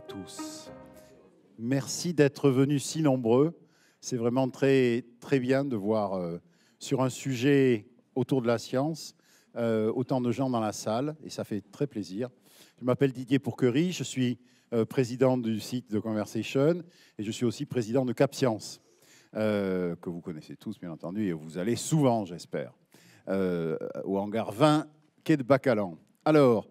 tous. Merci d'être venus si nombreux. C'est vraiment très, très bien de voir euh, sur un sujet autour de la science euh, autant de gens dans la salle et ça fait très plaisir. Je m'appelle Didier Pourquerie, je suis euh, président du site de Conversation et je suis aussi président de Cap Science, que vous connaissez tous bien entendu et vous allez souvent, j'espère, au hangar 20 quai de Bacalan. Alors,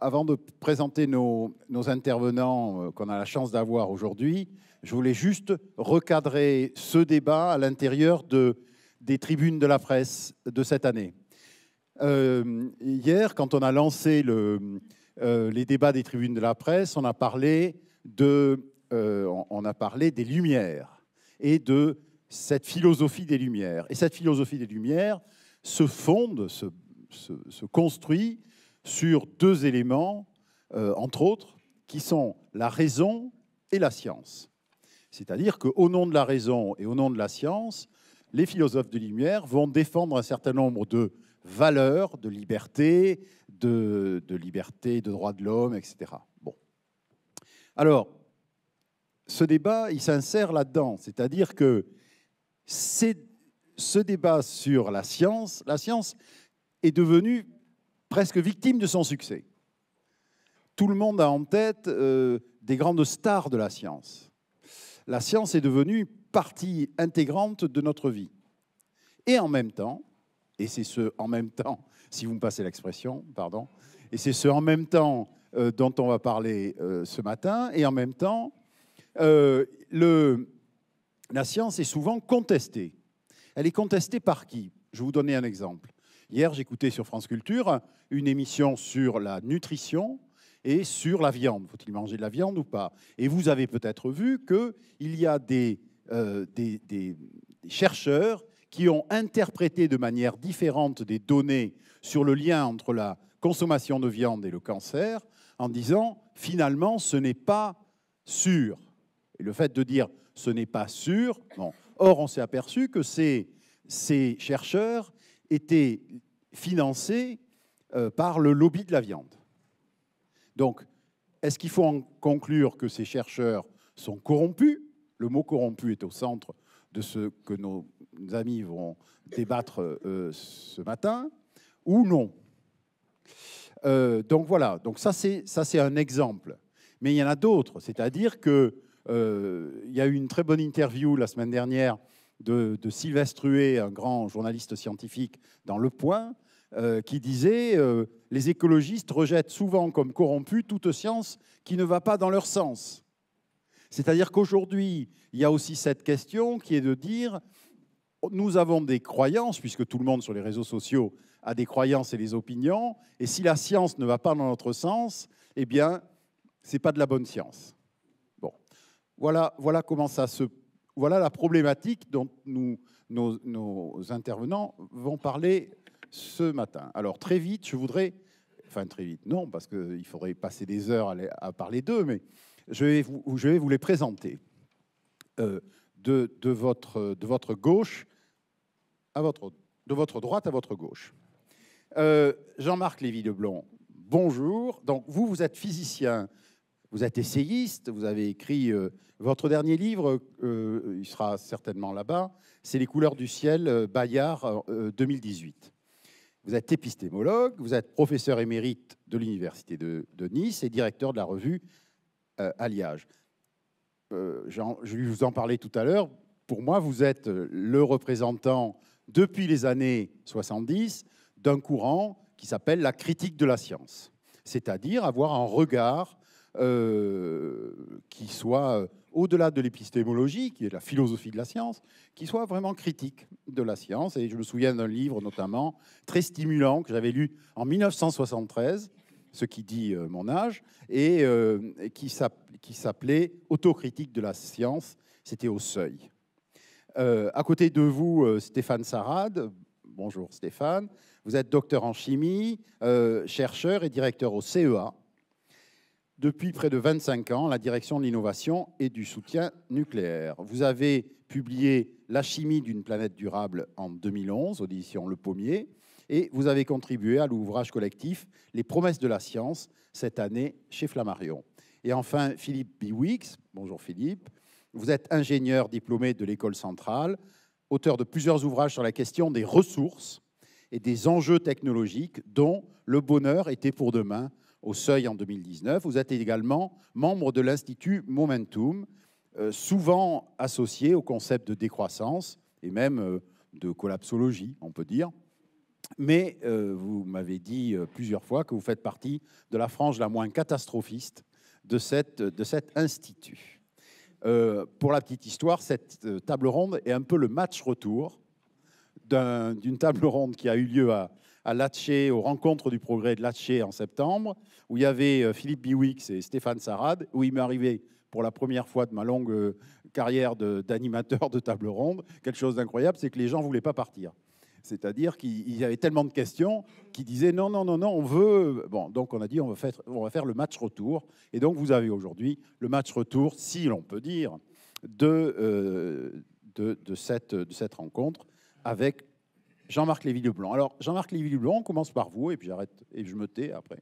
avant de présenter nos, intervenants euh, qu'on a la chance d'avoir aujourd'hui, je voulais juste recadrer ce débat à l'intérieur de, des tribunes de la presse de cette année. Euh, hier, quand on a lancé le, euh, les débats des tribunes de la presse, on a parlé, de, on a parlé des Lumières et de cette philosophie des Lumières. Et cette philosophie des Lumières se fonde, se, se construit sur deux éléments, euh, entre autres, qui sont la raison et la science. C'est-à-dire qu'au nom de la raison et au nom de la science, les philosophes de lumière vont défendre un certain nombre de valeurs, de liberté, de, de de droits de l'homme, etc. Bon. Alors, ce débat, il s'insère là-dedans. C'est-à-dire que ce débat sur la science, la science est devenue presque victime de son succès. Tout le monde a en tête euh, des grandes stars de la science. La science est devenue partie intégrante de notre vie. Et en même temps, et c'est ce en même temps, si vous me passez l'expression, pardon, et c'est ce en même temps euh, dont on va parler euh, ce matin, et en même temps, la science est souvent contestée. Elle est contestée par qui Je vais vous donner un exemple. Hier, j'écoutais sur France Culture une émission sur la nutrition et sur la viande. Faut-il manger de la viande ou pas Et vous avez peut-être vu qu'il y a euh, des, chercheurs qui ont interprété de manière différente des données sur le lien entre la consommation de viande et le cancer en disant finalement ce n'est pas sûr. Et le fait de dire ce n'est pas sûr, or on s'est aperçu que ces chercheurs était financé euh, par le lobby de la viande. Donc, est-ce qu'il faut en conclure que ces chercheurs sont corrompus Le mot corrompu est au centre de ce que nos amis vont débattre euh, ce matin, ou non euh, donc voilà, donc ça c'est ça c'est un exemple, mais il y en a d'autres. C'est-à-dire que il y a eu une très bonne interview la semaine dernière de, de Sylvestre Huet, un grand journaliste scientifique dans Le Point, euh, qui disait euh, Les écologistes rejettent souvent comme corrompus toute science qui ne va pas dans leur sens. C'est-à-dire qu'aujourd'hui, il y a aussi cette question qui est de dire nous avons des croyances, puisque tout le monde sur les réseaux sociaux a des croyances et des opinions, et si la science ne va pas dans notre sens, eh bien, ce n'est pas de la bonne science. Bon, voilà, voilà comment ça se voilà la problématique dont nous, nos, intervenants vont parler ce matin. Alors très vite, je voudrais, enfin très vite, non, parce qu'il faudrait passer des heures à, parler d'eux, mais je vais, vous, les présenter. Euh, de, votre, gauche à votre, de votre droite à votre gauche. Euh, Jean-Marc Lévy-Leblon, bonjour. Donc vous, vous êtes physicien vous êtes essayiste, vous avez écrit euh, votre dernier livre, euh, il sera certainement là-bas, c'est Les couleurs du ciel, euh, Bayard 2018. Vous êtes épistémologue, vous êtes professeur émérite de l'Université de, de, Nice et directeur de la revue Alliage. je vous en parlais tout à l'heure, pour moi, vous êtes le représentant depuis les années 70 d'un courant qui s'appelle la critique de la science, c'est-à-dire avoir un regard euh, qui soit euh, au-delà de l'épistémologie, qui est la philosophie de la science, qui soit vraiment critique de la science. Et je me souviens d'un livre notamment très stimulant que j'avais lu en 1973, ce qui dit euh, mon âge, et qui s'appelait Autocritique de la science. C'était au seuil. à côté de vous, Stéphane Sarad, Bonjour Stéphane. Vous êtes docteur en chimie, chercheur et directeur au CEA, depuis près de 25 ans, la direction de l'innovation et du soutien nucléaire. Vous avez publié La chimie d'une planète durable en 2011 audition Le Pommier et vous avez contribué à l'ouvrage collectif Les promesses de la science cette année chez Flammarion. Et enfin, Philippe Biwix, bonjour Philippe, vous êtes ingénieur diplômé de l'École centrale, auteur de plusieurs ouvrages sur la question des ressources et des enjeux technologiques dont Le bonheur était pour demain au seuil en 2019. Vous êtes également membre de l'Institut Momentum, euh, souvent associé au concept de décroissance et même euh, de collapsologie, on peut dire. Mais euh, vous m'avez dit plusieurs fois que vous faites partie de la frange la moins catastrophiste de, cette, de cet institut. pour la petite histoire, cette table ronde est un peu le match retour d'une table ronde qui a eu lieu à, à Latché, aux rencontres du progrès de Latché en septembre, où il y avait euh, Philippe Biwix et Stéphane Sarad, où il m'est arrivé pour la première fois de ma longue euh, carrière d'animateur de, table ronde, quelque chose d'incroyable, c'est que les gens ne voulaient pas partir. C'est-à-dire qu'il y avait tellement de questions qu'ils disaient non, non, non, non, on veut. Bon, donc on a dit on va faire, on va faire le match retour. Et donc vous avez aujourd'hui le match retour, si l'on peut dire, de, euh, de, de, cette, de cette rencontre avec Jean-Marc Lévy-Leblanc. Alors, Jean-Marc Lévy-Leblanc, on commence par vous, et puis j'arrête, et je me tais après.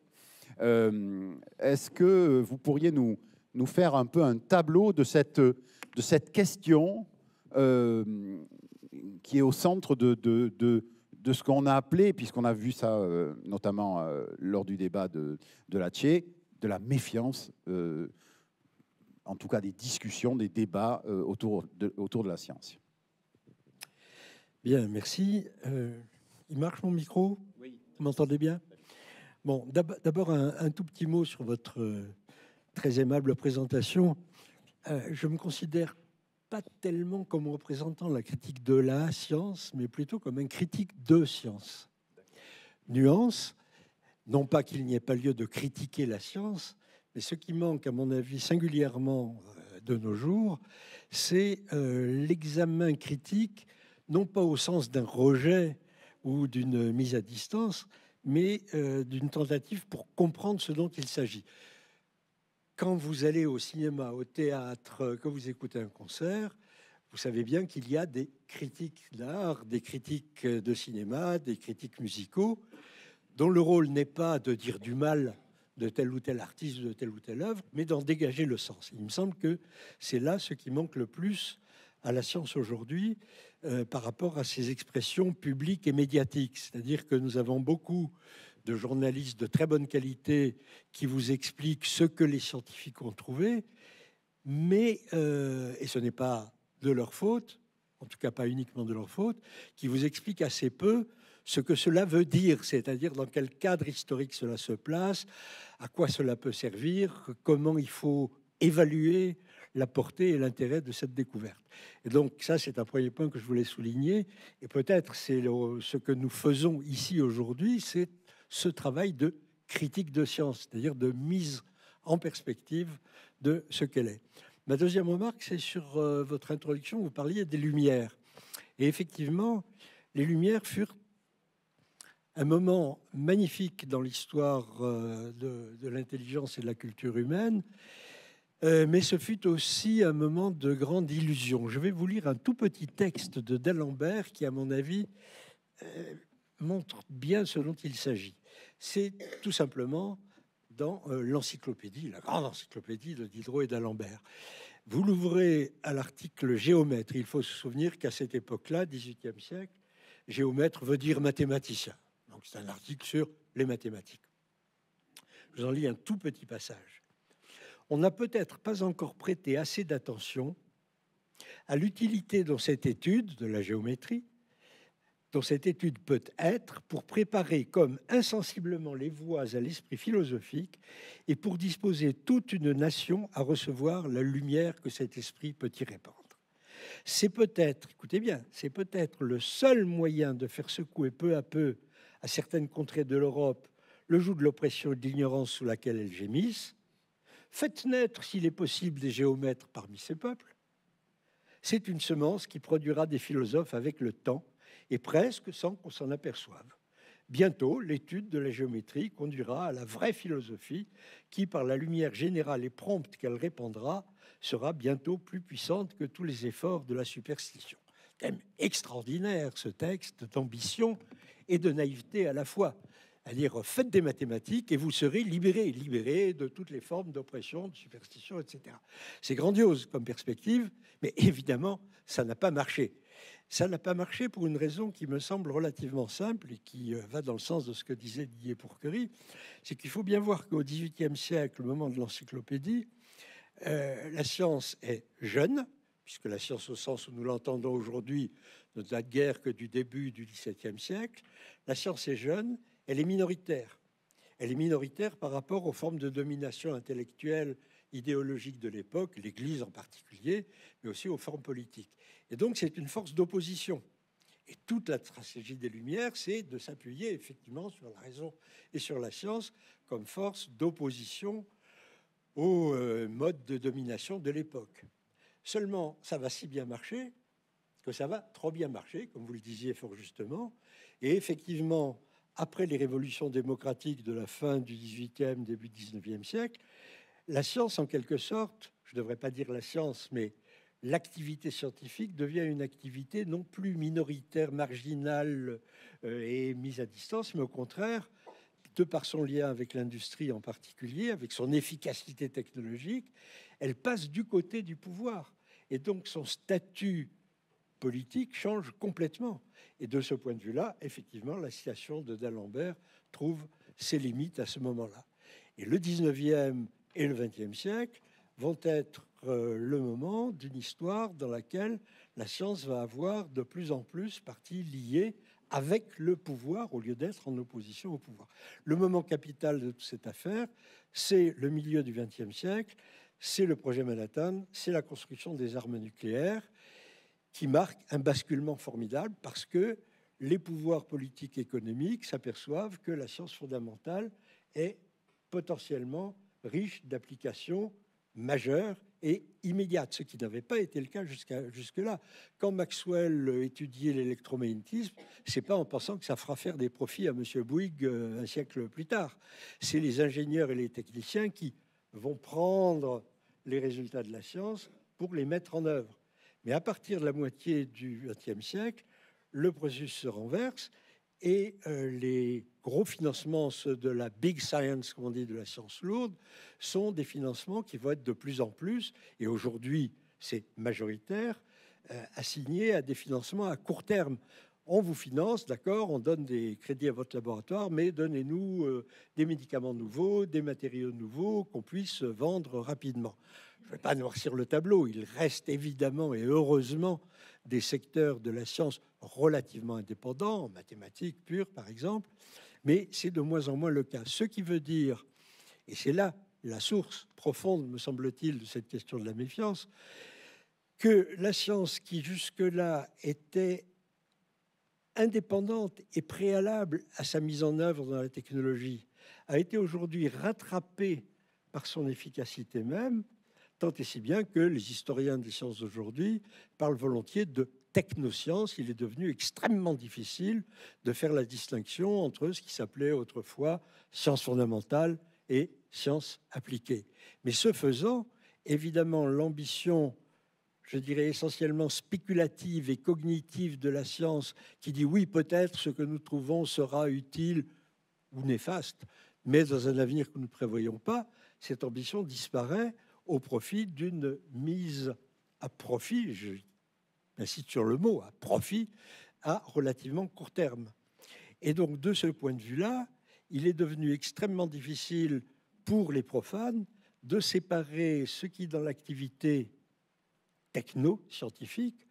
Euh, est-ce que vous pourriez nous, nous faire un peu un tableau de cette, de cette question euh, qui est au centre de, de, de, ce qu'on a appelé, puisqu'on a vu ça euh, notamment lors du débat de, de la de la méfiance, en tout cas des discussions, des débats autour, autour de la science Bien, merci. Euh, il marche mon micro Vous m'entendez bien Bon, d'abord un, tout petit mot sur votre euh, très aimable présentation. Euh, je me considère pas tellement comme représentant la critique de la science, mais plutôt comme un critique de science. Nuance, non pas qu'il n'y ait pas lieu de critiquer la science, mais ce qui manque, à mon avis, singulièrement euh, de nos jours, c'est l'examen critique non pas au sens d'un rejet ou d'une mise à distance, mais euh, d'une tentative pour comprendre ce dont il s'agit. Quand vous allez au cinéma, au théâtre, euh, que vous écoutez un concert, vous savez bien qu'il y a des critiques d'art, des critiques euh, de cinéma, des critiques musicaux, dont le rôle n'est pas de dire du mal de tel ou tel artiste, de telle ou telle œuvre, mais d'en dégager le sens. Il me semble que c'est là ce qui manque le plus à la science aujourd'hui, euh, par rapport à ces expressions publiques et médiatiques. C'est-à-dire que nous avons beaucoup de journalistes de très bonne qualité qui vous expliquent ce que les scientifiques ont trouvé, mais, euh, et ce n'est pas de leur faute, en tout cas pas uniquement de leur faute, qui vous expliquent assez peu ce que cela veut dire, c'est-à-dire dans quel cadre historique cela se place, à quoi cela peut servir, comment il faut évaluer la portée et l'intérêt de cette découverte. Et donc ça, c'est un premier point que je voulais souligner. Et peut-être c'est ce que nous faisons ici aujourd'hui, c'est ce travail de critique de science, c'est-à-dire de mise en perspective de ce qu'elle est. Ma deuxième remarque, c'est sur euh, votre introduction, vous parliez des Lumières. Et effectivement, les Lumières furent un moment magnifique dans l'histoire euh, de l'intelligence et de la culture humaine. Euh, mais ce fut aussi un moment de grande illusion. Je vais vous lire un tout petit texte de D'Alembert qui, à mon avis, euh, montre bien ce dont il s'agit. C'est tout simplement dans euh, l'encyclopédie, la grande encyclopédie de Diderot et d'Alembert. Vous l'ouvrez à l'article géomètre. Il faut se souvenir qu'à cette époque-là, 18e siècle, géomètre veut dire mathématicien. Donc c'est un article sur les mathématiques. Je vous en lis un tout petit passage on n'a peut-être pas encore prêté assez d'attention à l'utilité dont cette étude de la géométrie, dont cette étude peut être, pour préparer comme insensiblement les voies à l'esprit philosophique et pour disposer toute une nation à recevoir la lumière que cet esprit peut y répandre. C'est peut-être, écoutez bien, c'est peut-être le seul moyen de faire secouer peu à peu à certaines contrées de l'Europe le joug de l'oppression et de l'ignorance sous laquelle elles gémissent, Faites naître, s'il est possible, des géomètres parmi ces peuples. C'est une semence qui produira des philosophes avec le temps et presque sans qu'on s'en aperçoive. Bientôt, l'étude de la géométrie conduira à la vraie philosophie qui, par la lumière générale et prompte qu'elle répandra, sera bientôt plus puissante que tous les efforts de la superstition. Thème extraordinaire, ce texte d'ambition et de naïveté à la fois à dire faites des mathématiques et vous serez libérés, libérés de toutes les formes d'oppression, de superstition, etc. C'est grandiose comme perspective, mais évidemment, ça n'a pas marché. Ça n'a pas marché pour une raison qui me semble relativement simple et qui euh, va dans le sens de ce que disait Didier Pourquerie, c'est qu'il faut bien voir qu'au XVIIIe siècle, au moment de l'encyclopédie, euh, la science est jeune, puisque la science au sens où nous l'entendons aujourd'hui ne date guère que du début du XVIIe siècle. La science est jeune elle est minoritaire. Elle est minoritaire par rapport aux formes de domination intellectuelle, idéologique de l'époque, l'Église en particulier, mais aussi aux formes politiques. Et donc c'est une force d'opposition. Et toute la stratégie des Lumières, c'est de s'appuyer effectivement sur la raison et sur la science comme force d'opposition au euh, mode de domination de l'époque. Seulement, ça va si bien marcher que ça va trop bien marcher, comme vous le disiez fort justement. Et effectivement, après les révolutions démocratiques de la fin du 18e, début 19e siècle, la science, en quelque sorte, je ne devrais pas dire la science, mais l'activité scientifique devient une activité non plus minoritaire, marginale euh, et mise à distance, mais au contraire, de par son lien avec l'industrie en particulier, avec son efficacité technologique, elle passe du côté du pouvoir. Et donc son statut politique change complètement. Et de ce point de vue-là, effectivement, la citation de D'Alembert trouve ses limites à ce moment-là. Et le 19e et le 20e siècle vont être euh, le moment d'une histoire dans laquelle la science va avoir de plus en plus partie liée avec le pouvoir au lieu d'être en opposition au pouvoir. Le moment capital de toute cette affaire, c'est le milieu du 20e siècle, c'est le projet Manhattan, c'est la construction des armes nucléaires, qui marque un basculement formidable parce que les pouvoirs politiques et économiques s'aperçoivent que la science fondamentale est potentiellement riche d'applications majeures et immédiates, ce qui n'avait pas été le cas jusqu'à jusque-là. Quand Maxwell étudiait l'électromagnétisme, ce n'est pas en pensant que ça fera faire des profits à M. Bouygues euh, un siècle plus tard. C'est les ingénieurs et les techniciens qui vont prendre les résultats de la science pour les mettre en œuvre. Mais à partir de la moitié du XXe siècle, le processus se renverse et euh, les gros financements, de la big science, comme on dit, de la science lourde, sont des financements qui vont être de plus en plus, et aujourd'hui c'est majoritaire, euh, assignés à des financements à court terme. On vous finance, d'accord, on donne des crédits à votre laboratoire, mais donnez-nous euh, des médicaments nouveaux, des matériaux nouveaux qu'on puisse vendre rapidement je ne vais pas noircir le tableau, il reste évidemment et heureusement des secteurs de la science relativement indépendants, en mathématiques pures par exemple, mais c'est de moins en moins le cas. Ce qui veut dire, et c'est là la source profonde, me semble-t-il, de cette question de la méfiance, que la science qui jusque-là était indépendante et préalable à sa mise en œuvre dans la technologie, a été aujourd'hui rattrapée par son efficacité même, Tant et si bien que les historiens des sciences d'aujourd'hui parlent volontiers de technosciences. Il est devenu extrêmement difficile de faire la distinction entre ce qui s'appelait autrefois sciences fondamentales et sciences appliquées. Mais ce faisant, évidemment, l'ambition je dirais essentiellement spéculative et cognitive de la science qui dit oui, peut-être ce que nous trouvons sera utile ou néfaste, mais dans un avenir que nous ne prévoyons pas, cette ambition disparaît au profit d'une mise à profit, j'insiste sur le mot, à profit, à relativement court terme. Et donc, de ce point de vue-là, il est devenu extrêmement difficile pour les profanes de séparer ce qui, dans l'activité techno-scientifique,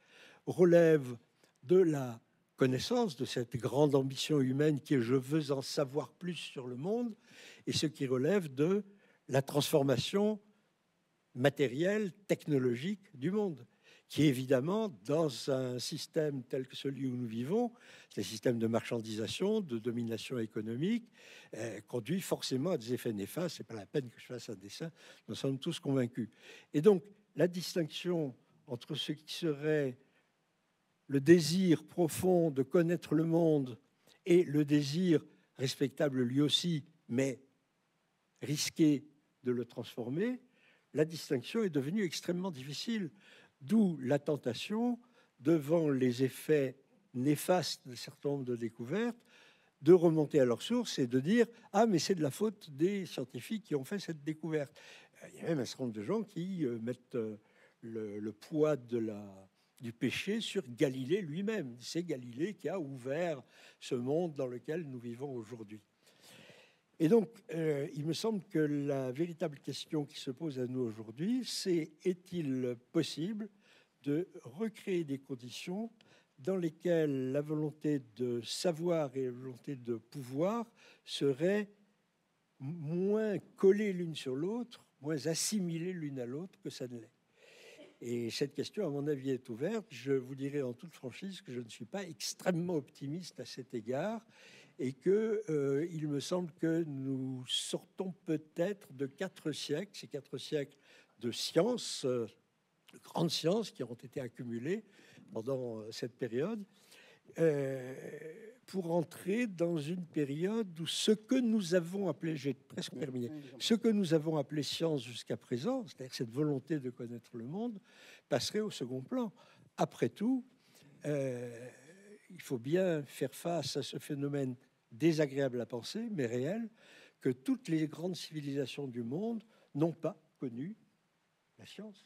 relève de la connaissance de cette grande ambition humaine qui est je veux en savoir plus sur le monde, et ce qui relève de la transformation matériel, technologique du monde, qui évidemment, dans un système tel que celui où nous vivons, un système de marchandisation, de domination économique, euh, conduit forcément à des effets néfastes. C'est pas la peine que je fasse un dessin. Nous sommes tous convaincus. Et donc, la distinction entre ce qui serait le désir profond de connaître le monde et le désir respectable lui aussi, mais risqué de le transformer, la distinction est devenue extrêmement difficile, d'où la tentation, devant les effets néfastes d'un certain nombre de découvertes, de remonter à leur source et de dire Ah, mais c'est de la faute des scientifiques qui ont fait cette découverte. Il y a même un certain nombre de gens qui euh, mettent euh, le, poids du péché sur Galilée lui-même. C'est Galilée qui a ouvert ce monde dans lequel nous vivons aujourd'hui. Et donc, euh, il me semble que la véritable question qui se pose à nous aujourd'hui, c'est est-il possible de recréer des conditions dans lesquelles la volonté de savoir et la volonté de pouvoir seraient moins collées l'une sur l'autre, moins assimilées l'une à l'autre que ça ne l'est. Et cette question, à mon avis, est ouverte. Je vous dirai en toute franchise que je ne suis pas extrêmement optimiste à cet égard et que euh, il me semble que nous sortons peut-être de quatre siècles, ces quatre siècles de sciences, euh, de grandes sciences qui ont été accumulées pendant euh, cette période, pour entrer dans une période où ce que nous avons appelé, j'ai presque terminé, ce que nous avons appelé science jusqu'à présent, c'est-à-dire cette volonté de connaître le monde, passerait au second plan. Après tout il faut bien faire face à ce phénomène désagréable à penser, mais réel, que toutes les grandes civilisations du monde n'ont pas connu la science.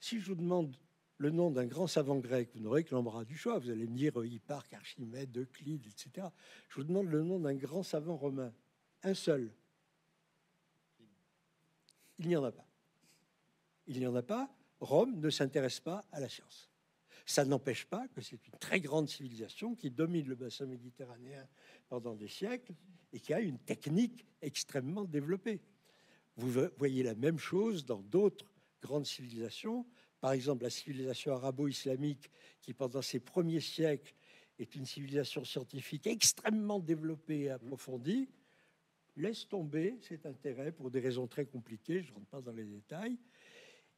Si je vous demande le nom d'un grand savant grec, vous n'aurez que l'embarras du choix. Vous allez me dire Hipparque, euh, Archimède, Euclide, etc. Je vous demande le nom d'un grand savant romain, un seul. Il n'y en a pas. Il n'y en a pas. Rome ne s'intéresse pas à la science. Ça n'empêche pas que c'est une très grande civilisation qui domine le bassin méditerranéen pendant des siècles et qui a une technique extrêmement développée. Vous voyez la même chose dans d'autres grandes civilisations, par exemple la civilisation arabo-islamique qui pendant ses premiers siècles est une civilisation scientifique extrêmement développée et approfondie, laisse tomber cet intérêt pour des raisons très compliquées, je ne rentre pas dans les détails,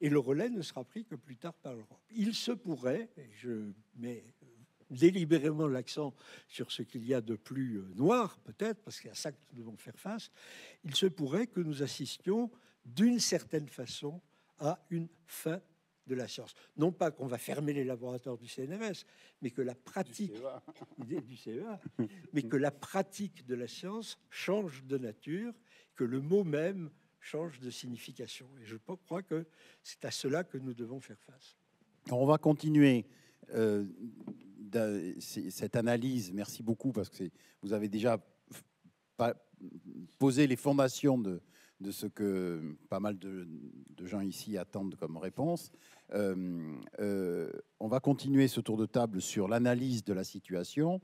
et le relais ne sera pris que plus tard par l'Europe. Il se pourrait, et je mets délibérément l'accent sur ce qu'il y a de plus euh, noir, peut-être, parce a ça que nous devons faire face, il se pourrait que nous assistions d'une certaine façon à une fin de la science. Non pas qu'on va fermer les laboratoires du CNRS, mais que la pratique du e e mais que la pratique de la science change de nature, que le mot même change de signification. Et je crois que c'est à cela que nous devons faire face. on va continuer euh, cette analyse. Merci beaucoup parce que vous avez déjà posé les fondations de, ce que pas mal de, gens ici attendent comme réponse. Euh, euh, on va continuer ce tour de table sur l'analyse de la situation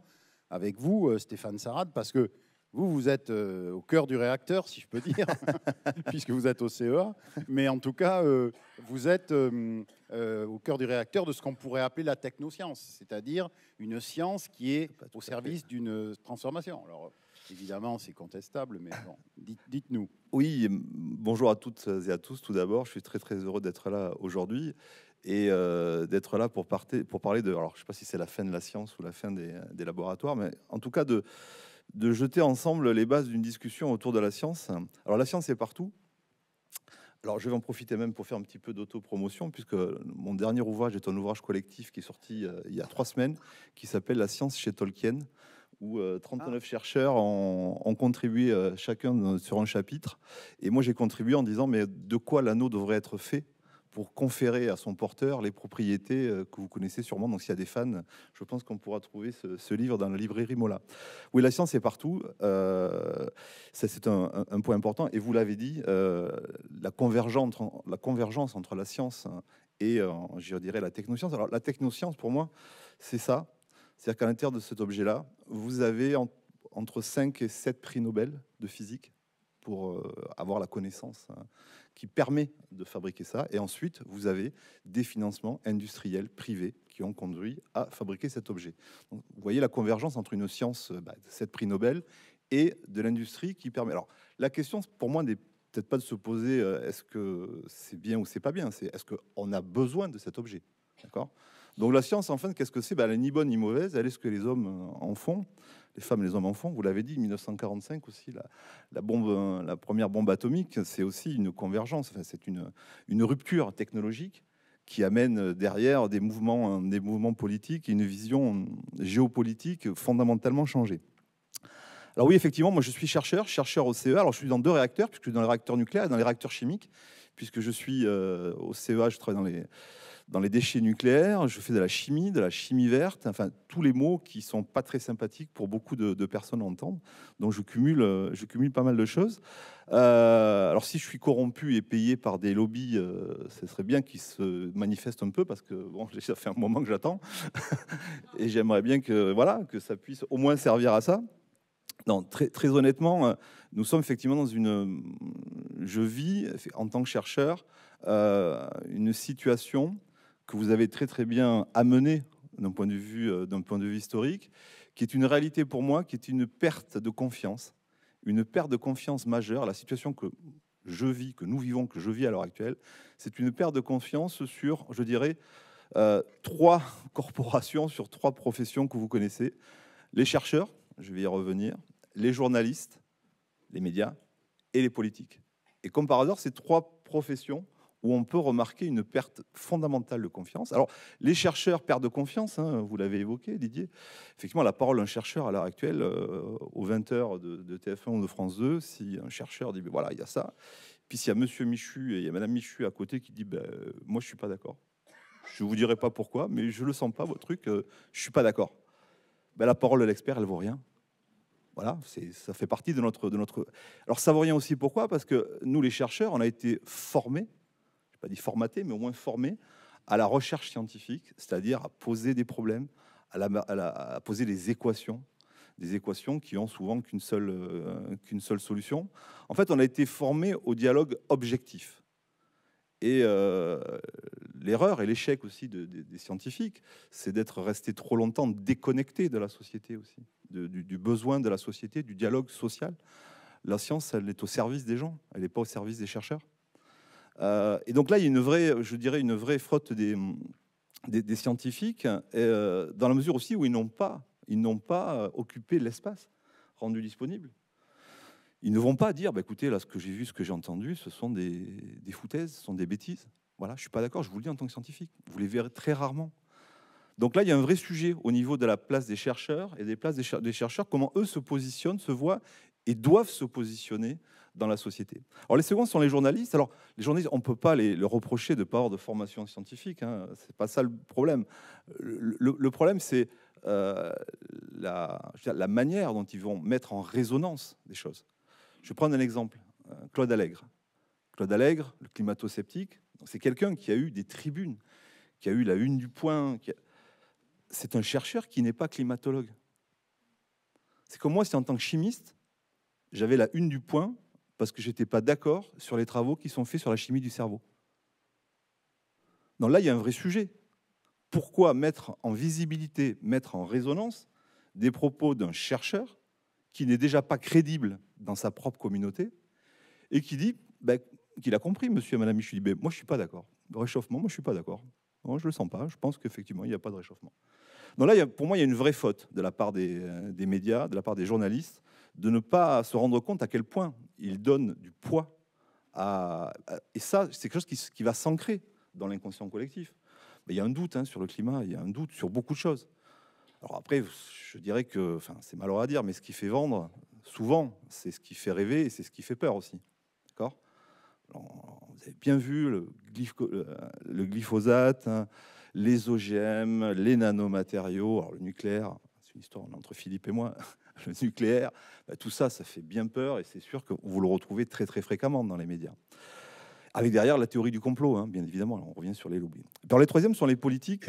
avec vous, Stéphane Sarad, parce que vous, vous êtes euh, au cœur du réacteur, si je peux dire, puisque vous êtes au CEA. Mais en tout cas, euh, vous êtes euh, au cœur du réacteur de ce qu'on pourrait appeler la technoscience, c'est-à-dire une science qui est au service d'une transformation. Alors, évidemment, c'est contestable, mais dites-nous. oui, bonjour à toutes et à tous. Tout d'abord, je suis très très heureux d'être là aujourd'hui et d'être là pour, pour parler de... Alors, je ne sais pas si c'est la fin de la science ou la fin des, des laboratoires, mais en tout cas de de jeter ensemble les bases d'une discussion autour de la science. Alors la science est partout. Alors je vais en profiter même pour faire un petit peu d'autopromotion, puisque mon dernier ouvrage est un ouvrage collectif qui est sorti euh, il y a trois semaines, qui s'appelle La science chez Tolkien, où 39 euh, ah. chercheurs ont, contribué euh, chacun sur un chapitre. Et moi j'ai contribué en disant, mais de quoi l'anneau devrait être fait pour conférer à son porteur les propriétés euh, que vous connaissez sûrement. Donc s'il y a des fans, je pense qu'on pourra trouver ce, livre dans la librairie Mola. Oui, la science est partout. Euh, c'est un, point important. Et vous l'avez dit, euh, la, convergence, la convergence entre la science et, je dirais, la technoscience. Alors la technoscience, pour moi, c'est ça. C'est-à-dire qu'à l'intérieur de cet objet-là, vous avez entre 5 et 7 prix Nobel de physique pour avoir la connaissance hein qui permet de fabriquer ça. Et ensuite, vous avez des financements industriels privés qui ont conduit à fabriquer cet objet. vous voyez la convergence entre une science, euh, bah, cette prix Nobel, et de l'industrie qui permet. Alors, la question pour moi n'est peut-être pas de se poser euh, est-ce que c'est bien ou c'est pas bien, c'est est-ce qu'on a besoin de cet objet D'accord Donc, la science, en fait, qu'est-ce que c'est bah, Elle n'est ni bonne ni mauvaise, elle est ce que les hommes euh, en font les femmes et les hommes en font. Vous l'avez dit, 1945 aussi, la, bombe, la première bombe atomique, c'est aussi une convergence, enfin, c'est une, une rupture technologique qui amène derrière des mouvements, des mouvements politiques et une vision géopolitique fondamentalement changée. Alors oui, effectivement, moi je suis chercheur, chercheur au CEA. Alors je suis dans deux réacteurs, puisque je suis dans les réacteurs nucléaires et dans les réacteurs chimiques, puisque je suis euh, au CEA, je travaille dans les dans les déchets nucléaires, je fais de la chimie, de la chimie verte, enfin tous les mots qui sont pas très sympathiques pour beaucoup de, personnes à entendre. Donc je cumule, euh, je cumule pas mal de choses. Euh, alors si je suis corrompu et payé par des lobbies, euh, ce serait bien qu'ils se manifestent un peu parce que bon, ça fait un moment que j'attends et j'aimerais bien que voilà que ça puisse au moins servir à ça. Non, très, très honnêtement, nous sommes effectivement dans une. Je vis en tant que chercheur une situation que vous avez très très bien amené d'un point de vue euh, d'un point de vue historique, qui est une réalité pour moi, qui est une perte de confiance, une perte de confiance majeure. La situation que je vis, que nous vivons, que je vis à l'heure actuelle, c'est une perte de confiance sur, je dirais, euh, trois corporations, sur trois professions que vous connaissez les chercheurs, je vais y revenir, les journalistes, les médias et les politiques. Et comme par hasard, ces trois professions où on peut remarquer une perte fondamentale de confiance. Alors, les chercheurs perdent confiance, hein, vous l'avez évoqué, Didier. Effectivement, la parole d'un chercheur à l'heure actuelle, euh, aux 20h de, TF1 ou de France 2, si un chercheur dit, ben voilà, il y a ça, puis s'il y a Monsieur Michu et il y Madame Michu à côté qui dit, ben, moi, je suis pas d'accord. Je vous dirai pas pourquoi, mais je le sens pas, votre truc, Je euh, je suis pas d'accord. Ben, la parole de l'expert, elle vaut rien. Voilà, ça fait partie de notre, de notre... Alors ça vaut rien aussi pourquoi Parce que nous, les chercheurs, on a été formés pas dit formaté, mais au moins formé à la recherche scientifique, c'est-à-dire à poser des problèmes, à, poser des équations des équations qui ont souvent qu'une seule, euh, qu'une seule solution. En fait, on a été formé au dialogue objectif. Et euh, l'erreur et l'échec aussi des scientifiques, c'est d'être resté trop longtemps déconnecté de la société aussi, du, besoin de la société, du dialogue social. La science, elle est au service des gens, elle n'est pas au service des chercheurs. Euh, et donc là, il y a une vraie, je dirais, une vraie frotte des, scientifiques, euh, dans la mesure aussi où ils n'ont pas, ils n'ont pas euh, occupé l'espace rendu disponible. Ils ne vont pas dire, bah, écoutez, là, ce que j'ai vu, ce que j'ai entendu, ce sont des, des, foutaises, ce sont des bêtises. Voilà, je suis pas d'accord. Je vous le dis en tant que scientifique. Vous les verrez très rarement. Donc là, il y a un vrai sujet au niveau de la place des chercheurs et des places des, chercheurs, comment eux se positionnent, se voient et doivent se positionner dans la société. Alors les secondes sont les journalistes. Alors les journalistes, on ne peut pas les, reprocher de ne pas avoir de formation scientifique. Hein. C'est Ce n'est pas ça le problème. Le, problème, c'est euh, la, manière dont ils vont mettre en résonance des choses. Je vais prendre un exemple. Euh, Claude Allègre. Claude Allègre, le climato-sceptique, c'est quelqu'un qui a eu des tribunes, qui a eu la une du point. C'est un chercheur qui n'est pas climatologue. C'est comme moi, si en tant que chimiste, j'avais la une du point parce que je n'étais pas d'accord sur les travaux qui sont faits sur la chimie du cerveau. Donc là, il y a un vrai sujet. Pourquoi mettre en visibilité, mettre en résonance des propos d'un chercheur qui n'est déjà pas crédible dans sa propre communauté et qui dit ben, qu'il a compris, monsieur et madame ben moi je ne suis pas d'accord. réchauffement, moi je ne suis pas d'accord. je ne le sens pas. Je pense qu'effectivement, il n'y a pas de réchauffement. Donc là, pour moi, il y a une vraie faute de la part des, euh, des, médias, de la part des journalistes, de ne pas se rendre compte à quel point il donne du poids à, et ça, c'est quelque chose qui, va s'ancrer dans l'inconscient collectif. il y a un doute hein, sur le climat, il y a un doute sur beaucoup de choses. Alors après, je dirais que, enfin, c'est malheureux à dire, mais ce qui fait vendre, souvent, c'est ce qui fait rêver et c'est ce qui fait peur aussi. D'accord Vous avez bien vu le, euh, glyphosate, hein, les OGM, les nanomatériaux, alors le nucléaire, c'est une histoire entre Philippe et moi le nucléaire, bah, tout ça, ça fait bien peur et c'est sûr que vous le retrouvez très très fréquemment dans les médias. Avec derrière la théorie du complot, hein, bien évidemment, on revient sur les lobbies. Dans les troisièmes sont les politiques.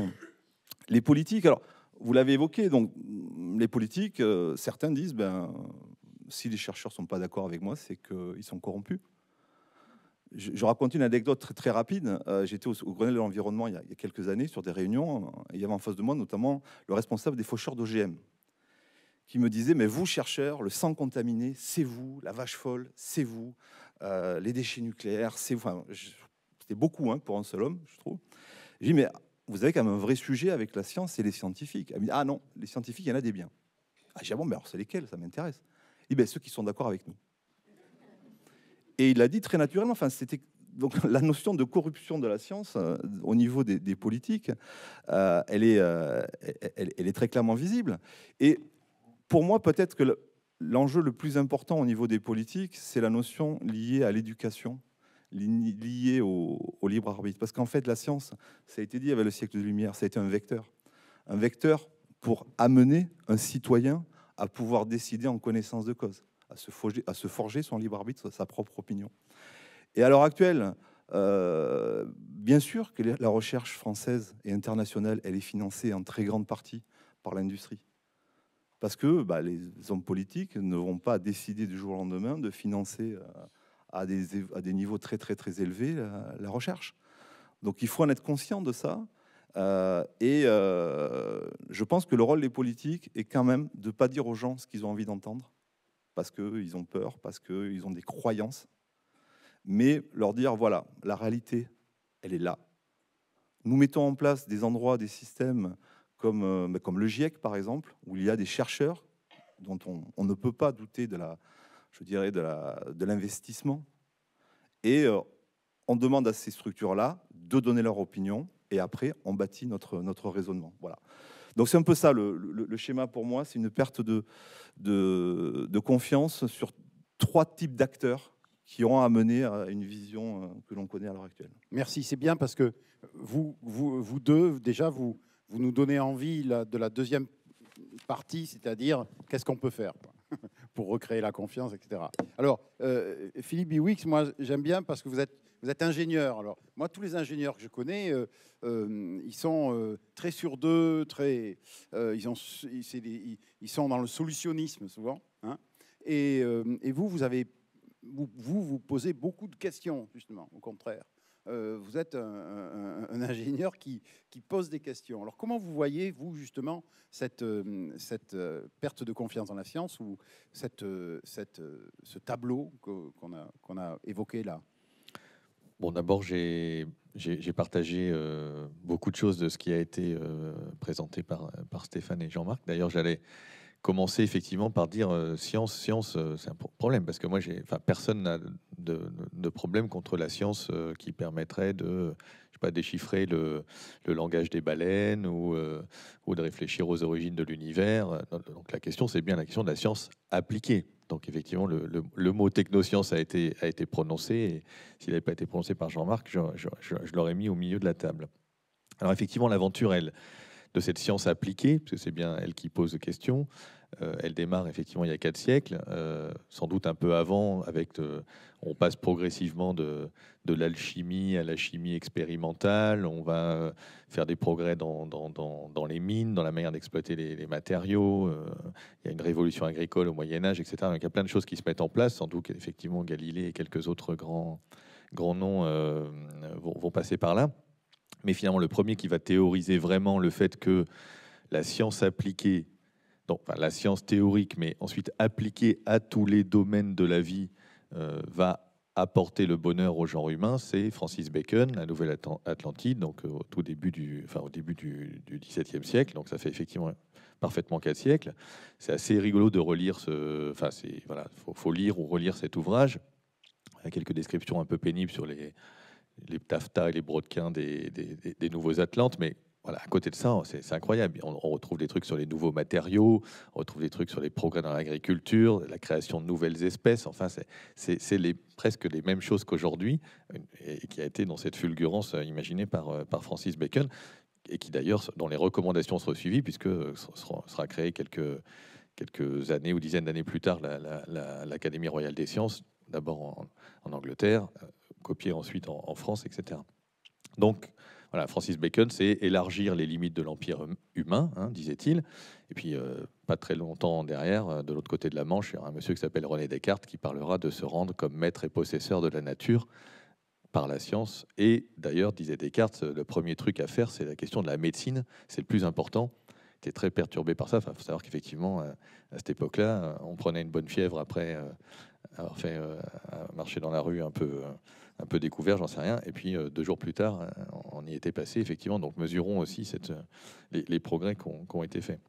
Les politiques, alors vous l'avez évoqué, donc les politiques, euh, certains disent, ben, si les chercheurs sont pas d'accord avec moi, c'est qu'ils sont corrompus. Je, raconte une anecdote très, rapide. Euh, j'étais au, Grenelle de l'environnement il, il, y a quelques années sur des réunions. il y avait en face de moi notamment le responsable des faucheurs d'OGM qui me disait « mais vous, chercheurs, le sang contaminé, c'est vous, la vache folle, c'est vous, euh, les déchets nucléaires, c'est vous. C'était beaucoup hein, pour un seul homme, je trouve. J'ai dit, mais vous avez quand même un vrai sujet avec la science et les scientifiques. Elle me dit, ah non, les scientifiques, il y en a des biens. Ah, j'ai ah bon, mais alors c'est lesquels Ça m'intéresse. et ben, ceux qui sont d'accord avec nous. Et il l'a dit très naturellement. Enfin, c'était donc la notion de corruption de la science euh, au niveau des, politiques, euh, elle, est, elle, est très clairement visible. Et pour moi, peut-être que l'enjeu le plus important au niveau des politiques, c'est la notion liée à l'éducation liée au, libre arbitre. Parce qu'en fait, la science, ça a été dit avec le siècle de lumière, ça a été un vecteur. Un vecteur pour amener un citoyen à pouvoir décider en connaissance de cause, à se forger, à se forger son libre arbitre, sa propre opinion. Et à l'heure actuelle, euh, bien sûr que la recherche française et internationale, elle est financée en très grande partie par l'industrie parce que bah, les hommes politiques ne vont pas décider du jour au lendemain de financer euh, à des, niveaux très très très élevés la, recherche. Donc il faut en être conscient de ça. Euh, et euh, je pense que le rôle des politiques est quand même de ne pas dire aux gens ce qu'ils ont envie d'entendre, parce qu'ils ont peur, parce qu'ils ont des croyances, mais leur dire, voilà, la réalité, elle est là. Nous mettons en place des endroits, des systèmes comme, euh, comme le GIEC par exemple, où il y a des chercheurs dont on, on ne peut pas douter de la, je dirais, de l'investissement. De et euh, on demande à ces structures-là de donner leur opinion, et après, on bâtit notre, notre raisonnement. Voilà. Donc c'est un peu ça le, le, schéma pour moi, c'est une perte de, de, de, confiance sur trois types d'acteurs qui ont amené à une vision euh, que l'on connaît à l'heure actuelle. Merci, c'est bien parce que vous, vous, vous deux, déjà, vous, vous nous donnez envie de la deuxième partie, c'est-à-dire qu'est-ce qu'on peut faire pour recréer la confiance, etc. Alors, euh, Philippe Biwix, moi j'aime bien parce que vous êtes, vous êtes ingénieur. Alors, moi, tous les ingénieurs que je connais, euh, euh, ils sont très sur d'eux, très, ils, ont, sont dans le solutionnisme souvent. Hein. et, vous, vous avez, vous vous posez beaucoup de questions justement, au contraire. Euh, vous êtes un, ingénieur qui, pose des questions. Alors comment vous voyez, vous, justement, cette, euh, cette euh, perte de confiance dans la science ou cette, cette, ce tableau qu'on a, a évoqué là Bon, d'abord, j'ai partagé beaucoup de choses de ce qui a été présenté par, par Stéphane et Jean-Marc. D'ailleurs, j'allais commencer effectivement par dire science, science, c'est un problème parce que moi, personne n'a de, problèmes contre la science euh, qui permettrait de je pas, déchiffrer le, langage des baleines ou, euh, ou de réfléchir aux origines de l'univers. Donc la question, c'est bien la question de la science appliquée. Donc effectivement, le, le, mot technoscience a été, a été prononcé. S'il n'avait pas été prononcé par Jean-Marc, je, l'aurais mis au milieu de la table. Alors effectivement, l'aventure, elle, de cette science appliquée, parce que c'est bien elle qui pose la question, euh, elle démarre effectivement il y a quatre siècles, euh, sans doute un peu avant, avec euh, on passe progressivement de, l'alchimie à la chimie expérimentale, on va faire des progrès dans, les mines, dans la manière d'exploiter les, matériaux, il y a une révolution agricole au Moyen Âge, etc. il y a plein de choses qui se mettent en place, sans doute effectivement Galilée et quelques autres grands, grands noms vont, passer par là. Mais finalement, le premier qui va théoriser vraiment le fait que la science appliquée donc, la science théorique, mais ensuite appliquée à tous les domaines de la vie, euh, va apporter le bonheur au genre humain, c'est Francis Bacon, la Nouvelle Atlantide, donc euh, au tout début du, enfin, au début du, XVIIe siècle. Donc ça fait effectivement parfaitement quatre siècles. C'est assez rigolo de relire ce, enfin c'est voilà, faut, faut, lire ou relire cet ouvrage. Il y a quelques descriptions un peu pénibles sur les les et les brodequins des, des nouveaux Atlantes, mais à côté de ça, c'est incroyable. On, retrouve des trucs sur les nouveaux matériaux, on retrouve des trucs sur les progrès dans l'agriculture, la création de nouvelles espèces. Enfin, c'est presque les mêmes choses qu'aujourd'hui, euh, et qui a été dans cette fulgurance euh, imaginée euh, par, Francis Bacon, et qui d'ailleurs, dont les recommandations seront suivies, puisque sera, créée quelques, années ou dizaines d'années plus tard l'Académie royale des sciences, d'abord en, Angleterre, copiée ensuite en, en France, etc. Donc, Francis Bacon, c'est élargir les limites de l'empire hum, humain, hein, disait-il. Et puis, euh, pas très longtemps derrière, euh, de l'autre côté de la Manche, il y a un monsieur qui s'appelle René Descartes qui parlera de se rendre comme maître et possesseur de la nature par la science. Et d'ailleurs, disait Descartes, le premier truc à faire, c'est la question de la médecine. C'est le plus important. Il était très perturbé par ça. Il faut savoir qu'effectivement, euh, à cette époque-là, on prenait une bonne fièvre après avoir fait marcher dans la rue un peu un peu découvert, j'en sais rien. Et puis euh, deux jours plus tard, euh, on y était passé, effectivement. Donc mesurons aussi euh, les, progrès qui ont, été faits.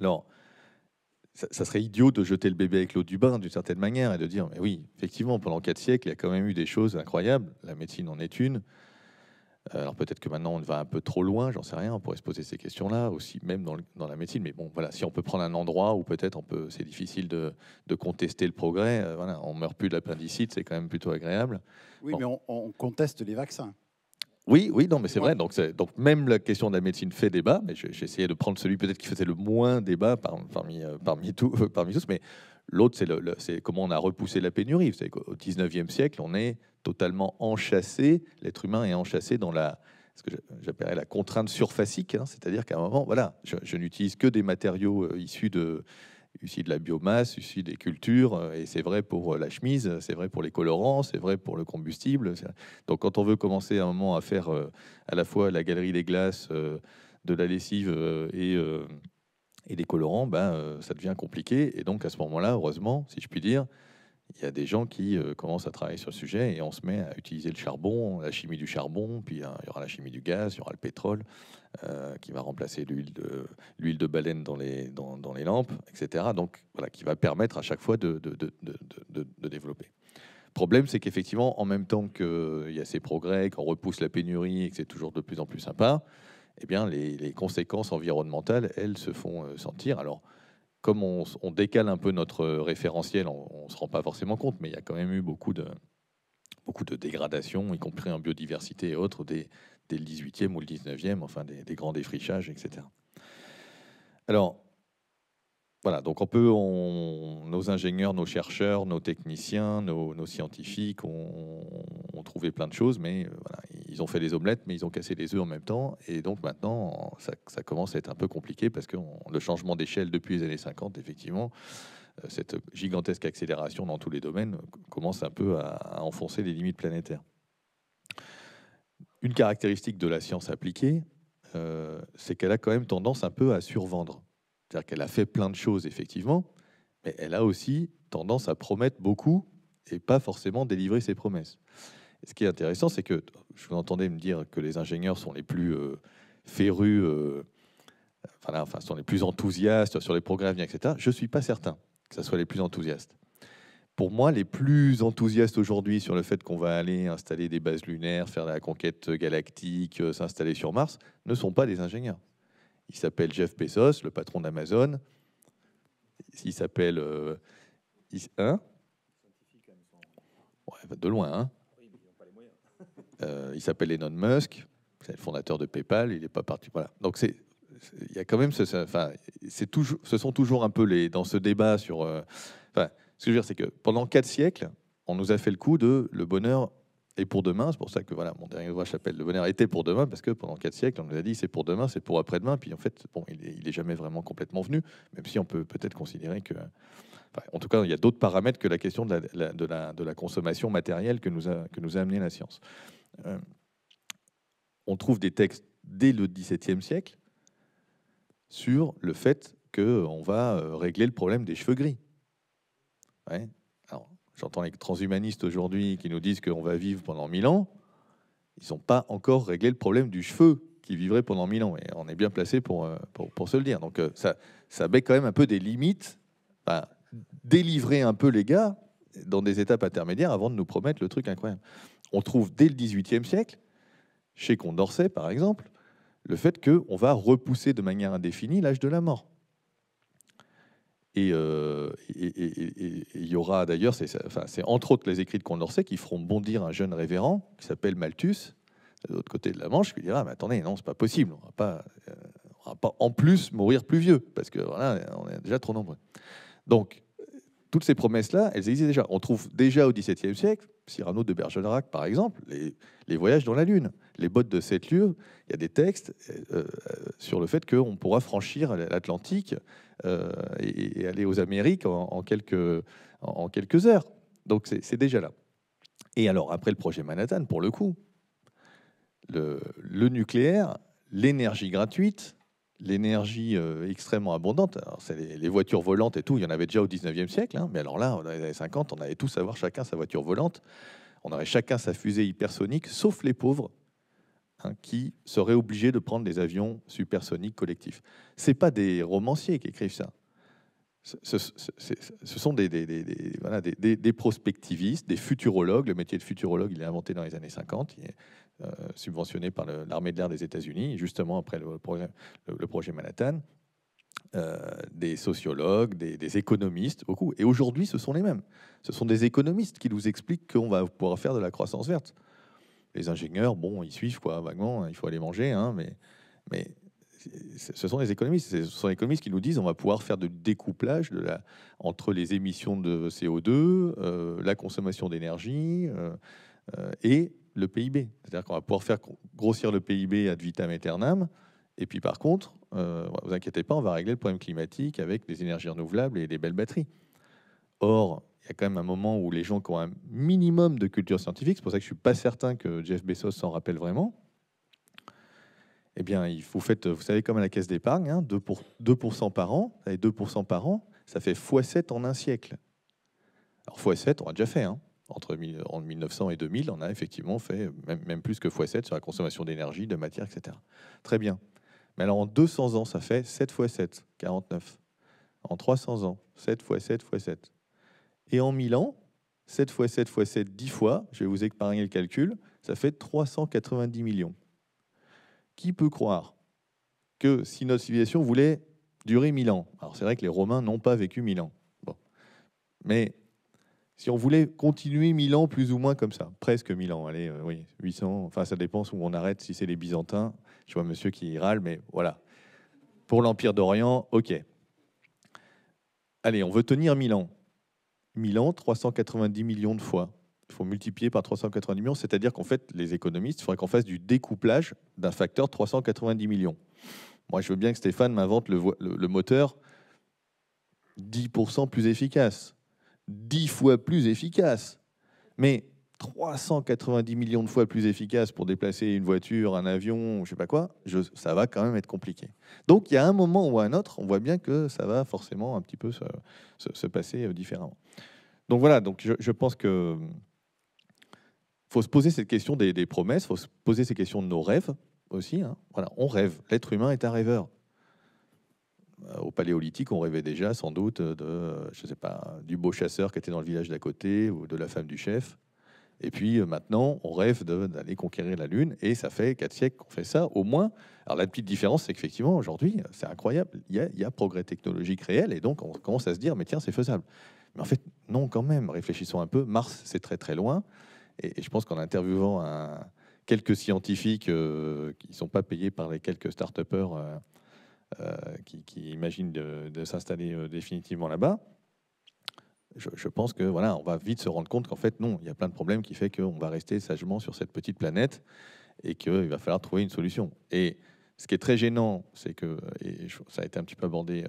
Alors, ça, ça, serait idiot de jeter le bébé avec l'eau du bain d'une certaine manière et de dire, mais oui, effectivement, pendant quatre siècles, il y a quand même eu des choses incroyables. La médecine en est une. Euh, alors peut-être que maintenant on va un peu trop loin, j'en sais rien, on pourrait se poser ces questions-là aussi, même dans, la médecine. Mais bon, voilà, si on peut prendre un endroit où peut-être on peut, c'est difficile de, contester le progrès. Euh, voilà, on meurt plus de l'appendicite, c'est quand même plutôt agréable. Oui, mais on, conteste les vaccins. Oui, oui, non, mais c'est vrai. Donc, donc, même la question de la médecine fait débat. Mais j'ai essayé de prendre celui peut-être qui faisait le moins débat parmi, euh, parmi, parmi tous. Mais l'autre, c'est comment on a repoussé la pénurie. Vous savez qu'au 19e siècle, on est totalement enchâssé, l'être humain est enchâssé dans la, ce que j'appellerais la contrainte surfacique, hein, c'est-à-dire qu'à un moment, voilà, je, n'utilise que des matériaux euh, issus de, issus de la biomasse, issus des cultures, euh, et c'est vrai pour euh, la chemise, c'est vrai pour les colorants, c'est vrai pour le combustible. Donc quand on veut commencer à un moment à faire à la fois la galerie des glaces, de la lessive et, et des colorants, ben, ça devient compliqué. Et donc à ce moment-là, heureusement, si je puis dire, il y a des gens qui euh, commencent à travailler sur le sujet et on se met à utiliser le charbon, la chimie du charbon, puis hein, il y aura la chimie du gaz, il y aura le pétrole euh, qui va remplacer l'huile de, l'huile de baleine dans les, dans, dans, les lampes, etc. Donc voilà, qui va permettre à chaque fois de, de, de, de développer. Le problème, c'est qu'effectivement, en même temps qu'il euh, y a ces progrès, qu'on repousse la pénurie et que c'est toujours de plus en plus sympa, eh bien, les, les conséquences environnementales, elles, se font sentir. Alors, comme on, décale un peu notre euh, référentiel, on ne se rend pas forcément compte, mais il y a quand même eu beaucoup de, beaucoup de dégradations, y compris en biodiversité et autres, dès, le 18e ou le 19e, enfin des, des grands défrichages, etc. Alors, voilà, donc on peut, nos ingénieurs, nos chercheurs, nos techniciens, nos, scientifiques ont, trouvé plein de choses, mais euh, ils ont fait des omelettes, mais ils ont cassé les œufs en même temps. Et donc maintenant, ça, commence à être un peu compliqué parce que le changement d'échelle depuis les années 50, effectivement, euh, cette gigantesque accélération dans tous les domaines commence un peu à, enfoncer les limites planétaires. Une caractéristique de la science appliquée, euh, c'est qu'elle a quand même tendance un peu à survendre. C'est-à-dire qu'elle a fait plein de choses, effectivement, mais elle a aussi tendance à promettre beaucoup et pas forcément délivrer ses promesses. ce qui est intéressant, c'est que je vous entendais me dire que les ingénieurs sont les plus euh, férus, euh, enfin, sont les plus enthousiastes sur les progrès à venir, etc. Je ne suis pas certain que ce soit les plus enthousiastes. Pour moi, les plus enthousiastes aujourd'hui sur le fait qu'on va aller installer des bases lunaires, faire la conquête galactique, euh, s'installer sur Mars, ne sont pas des ingénieurs. Il s'appelle Jeff Bezos, le patron d'Amazon. Il s'appelle. Euh, hein De loin, hein euh, Il s'appelle Elon Musk, le fondateur de PayPal, il n'est pas parti. Voilà. Donc c'est. Il y a quand même ce, enfin, c'est toujours, ce sont toujours un peu les dans ce débat sur. Euh, enfin, ce que je veux dire, c'est que pendant quatre siècles, on nous a fait le coup de le bonheur et pour demain. C'est pour ça que voilà, mon dernier ouvrage s'appelle Le bonheur était pour demain, parce que pendant quatre siècles, on nous a dit c'est pour demain, c'est pour après-demain. Puis en fait, bon, il n'est est jamais vraiment complètement venu, même si on peut peut-être considérer que. en tout cas, il y a d'autres paramètres que la question de la, de la, consommation matérielle que nous a, que nous a amené la science. Euh, on trouve des textes dès le XVIIe siècle sur le fait qu'on va euh, régler le problème des cheveux gris. Ouais. J'entends les transhumanistes aujourd'hui qui nous disent qu'on va vivre pendant 1000 ans. Ils n'ont pas encore réglé le problème du cheveu qui vivrait pendant 1000 ans. Et on est bien placé pour, euh, pour, se le dire. Donc euh, ça, ça met quand même un peu des limites. à délivrer un peu les gars dans des étapes intermédiaires avant de nous promettre le truc incroyable. On trouve dès le XVIIIe siècle, chez Condorcet par exemple, le fait qu'on va repousser de manière indéfinie l'âge de la mort. Euh, et il y aura d'ailleurs, c'est entre autres les écrits de Condorcet qui feront bondir un jeune révérend qui s'appelle Malthus, de l'autre côté de la Manche, qui dira Mais attendez, non, c'est pas possible, on euh, ne va pas en plus mourir plus vieux, parce que voilà, on est déjà trop nombreux. Donc, toutes ces promesses-là, elles existent déjà. On trouve déjà au XVIIe siècle, Cyrano de Bergerac, par exemple, les, voyages dans la Lune, les bottes de sept lieues. Il y a des textes euh, sur le fait qu'on pourra franchir l'Atlantique euh, et, aller aux Amériques en, quelques, en, quelques heures. Donc c'est déjà là. Et alors après le projet Manhattan, pour le coup, le, nucléaire, l'énergie gratuite, l'énergie euh, extrêmement abondante. Alors, les, les, voitures volantes et tout, il y en avait déjà au 19e siècle, hein, mais alors là, dans les années 50, on allait tous avoir chacun sa voiture volante, on aurait chacun sa fusée hypersonique, sauf les pauvres Hein, qui seraient obligés de prendre des avions supersoniques collectifs. Ce pas des romanciers qui écrivent ça. Ce, sont des, des, prospectivistes, des futurologues. Le métier de futurologue, il est inventé dans les années 50, il est euh, subventionné par l'armée de l'air des États-Unis, justement après le, projet, Manhattan. Euh, des sociologues, des, des, économistes, beaucoup. Et aujourd'hui, ce sont les mêmes. Ce sont des économistes qui nous expliquent qu'on va pouvoir faire de la croissance verte les ingénieurs, bon, ils suivent, quoi, vaguement, hein, il faut aller manger, hein, mais, mais ce sont les économistes, ce sont les économistes qui nous disent on va pouvoir faire de découplage de la, entre les émissions de CO2, euh, la consommation d'énergie euh, euh, et le PIB. C'est-à-dire qu'on va pouvoir faire grossir le PIB ad vitam aeternam. Et puis par contre, vous inquiétez pas, on va régler le problème climatique avec des énergies renouvelables et des belles batteries. Or, il y a quand même un moment où les gens qui ont un minimum de culture scientifique, c'est pour ça que je suis pas certain que Jeff Bezos s'en rappelle vraiment, eh bien, il faut vous savez, comme à la caisse d'épargne, 2%, hein, pour, 2 par an, 2% par an, ça fait x7 en un siècle. Alors x7, on a déjà fait. Hein. Entre 1900 et 2000, on a effectivement fait même, même plus que x7 sur la consommation d'énergie, de matière, etc. Très bien. Mais alors en 200 ans, ça fait 7 x 7, 49. En 300 ans, 7 x 7 x 7, et en 1000 ans, 7 fois 7 fois 7, 10 fois, je vais vous épargner le calcul, ça fait 390 millions. Qui peut croire que si notre civilisation voulait durer 1000 ans, alors c'est vrai que les Romains n'ont pas vécu 1000 ans, bon. mais si on voulait continuer 1000 ans plus ou moins comme ça, presque 1000 ans, allez, euh, oui, 800, enfin ça dépend où on arrête, si c'est les Byzantins, je vois monsieur qui râle, mais voilà. Pour l'Empire d'Orient, ok. Allez, on veut tenir 1000 ans. 1000 ans, 390 millions de fois. Il faut multiplier par 390 millions, c'est-à-dire qu'en fait, les économistes, il faudrait qu'on fasse du découplage d'un facteur 390 millions. Moi, je veux bien que Stéphane m'invente le, moteur 10% plus efficace, 10 fois plus efficace. Mais 390 millions de fois plus efficace pour déplacer une voiture, un avion, je sais pas quoi, ça va quand même être compliqué. Donc il y a un moment ou un autre, on voit bien que ça va forcément un petit peu se, se passer euh, différemment. Donc voilà, donc je, pense que hum, faut se poser cette question des, des promesses, faut se poser ces questions de nos rêves aussi. Hein. Voilà, on rêve. L'être humain est un rêveur. Euh, au Paléolithique, on rêvait déjà sans doute de, je sais pas, du beau chasseur qui était dans le village d'à côté ou de la femme du chef. Et puis euh, maintenant, on rêve d'aller conquérir la Lune, et ça fait quatre siècles qu'on fait ça, au moins. Alors la petite différence, c'est qu'effectivement, aujourd'hui, c'est incroyable, il y, il y, a, progrès technologique réel, et donc on commence à se dire, mais tiens, c'est faisable. Mais en fait, non, quand même, réfléchissons un peu. Mars, c'est très très loin. Et, je pense qu'en interviewant quelques scientifiques euh, qui ne sont pas payés par les quelques start upers euh, euh, qui, imaginent de, s'installer définitivement là-bas, je, pense que voilà, on va vite se rendre compte qu'en fait, non, il y a plein de problèmes qui fait qu'on va rester sagement sur cette petite planète et qu'il va falloir trouver une solution. Et ce qui est très gênant, c'est que, et ça a été un petit peu abordé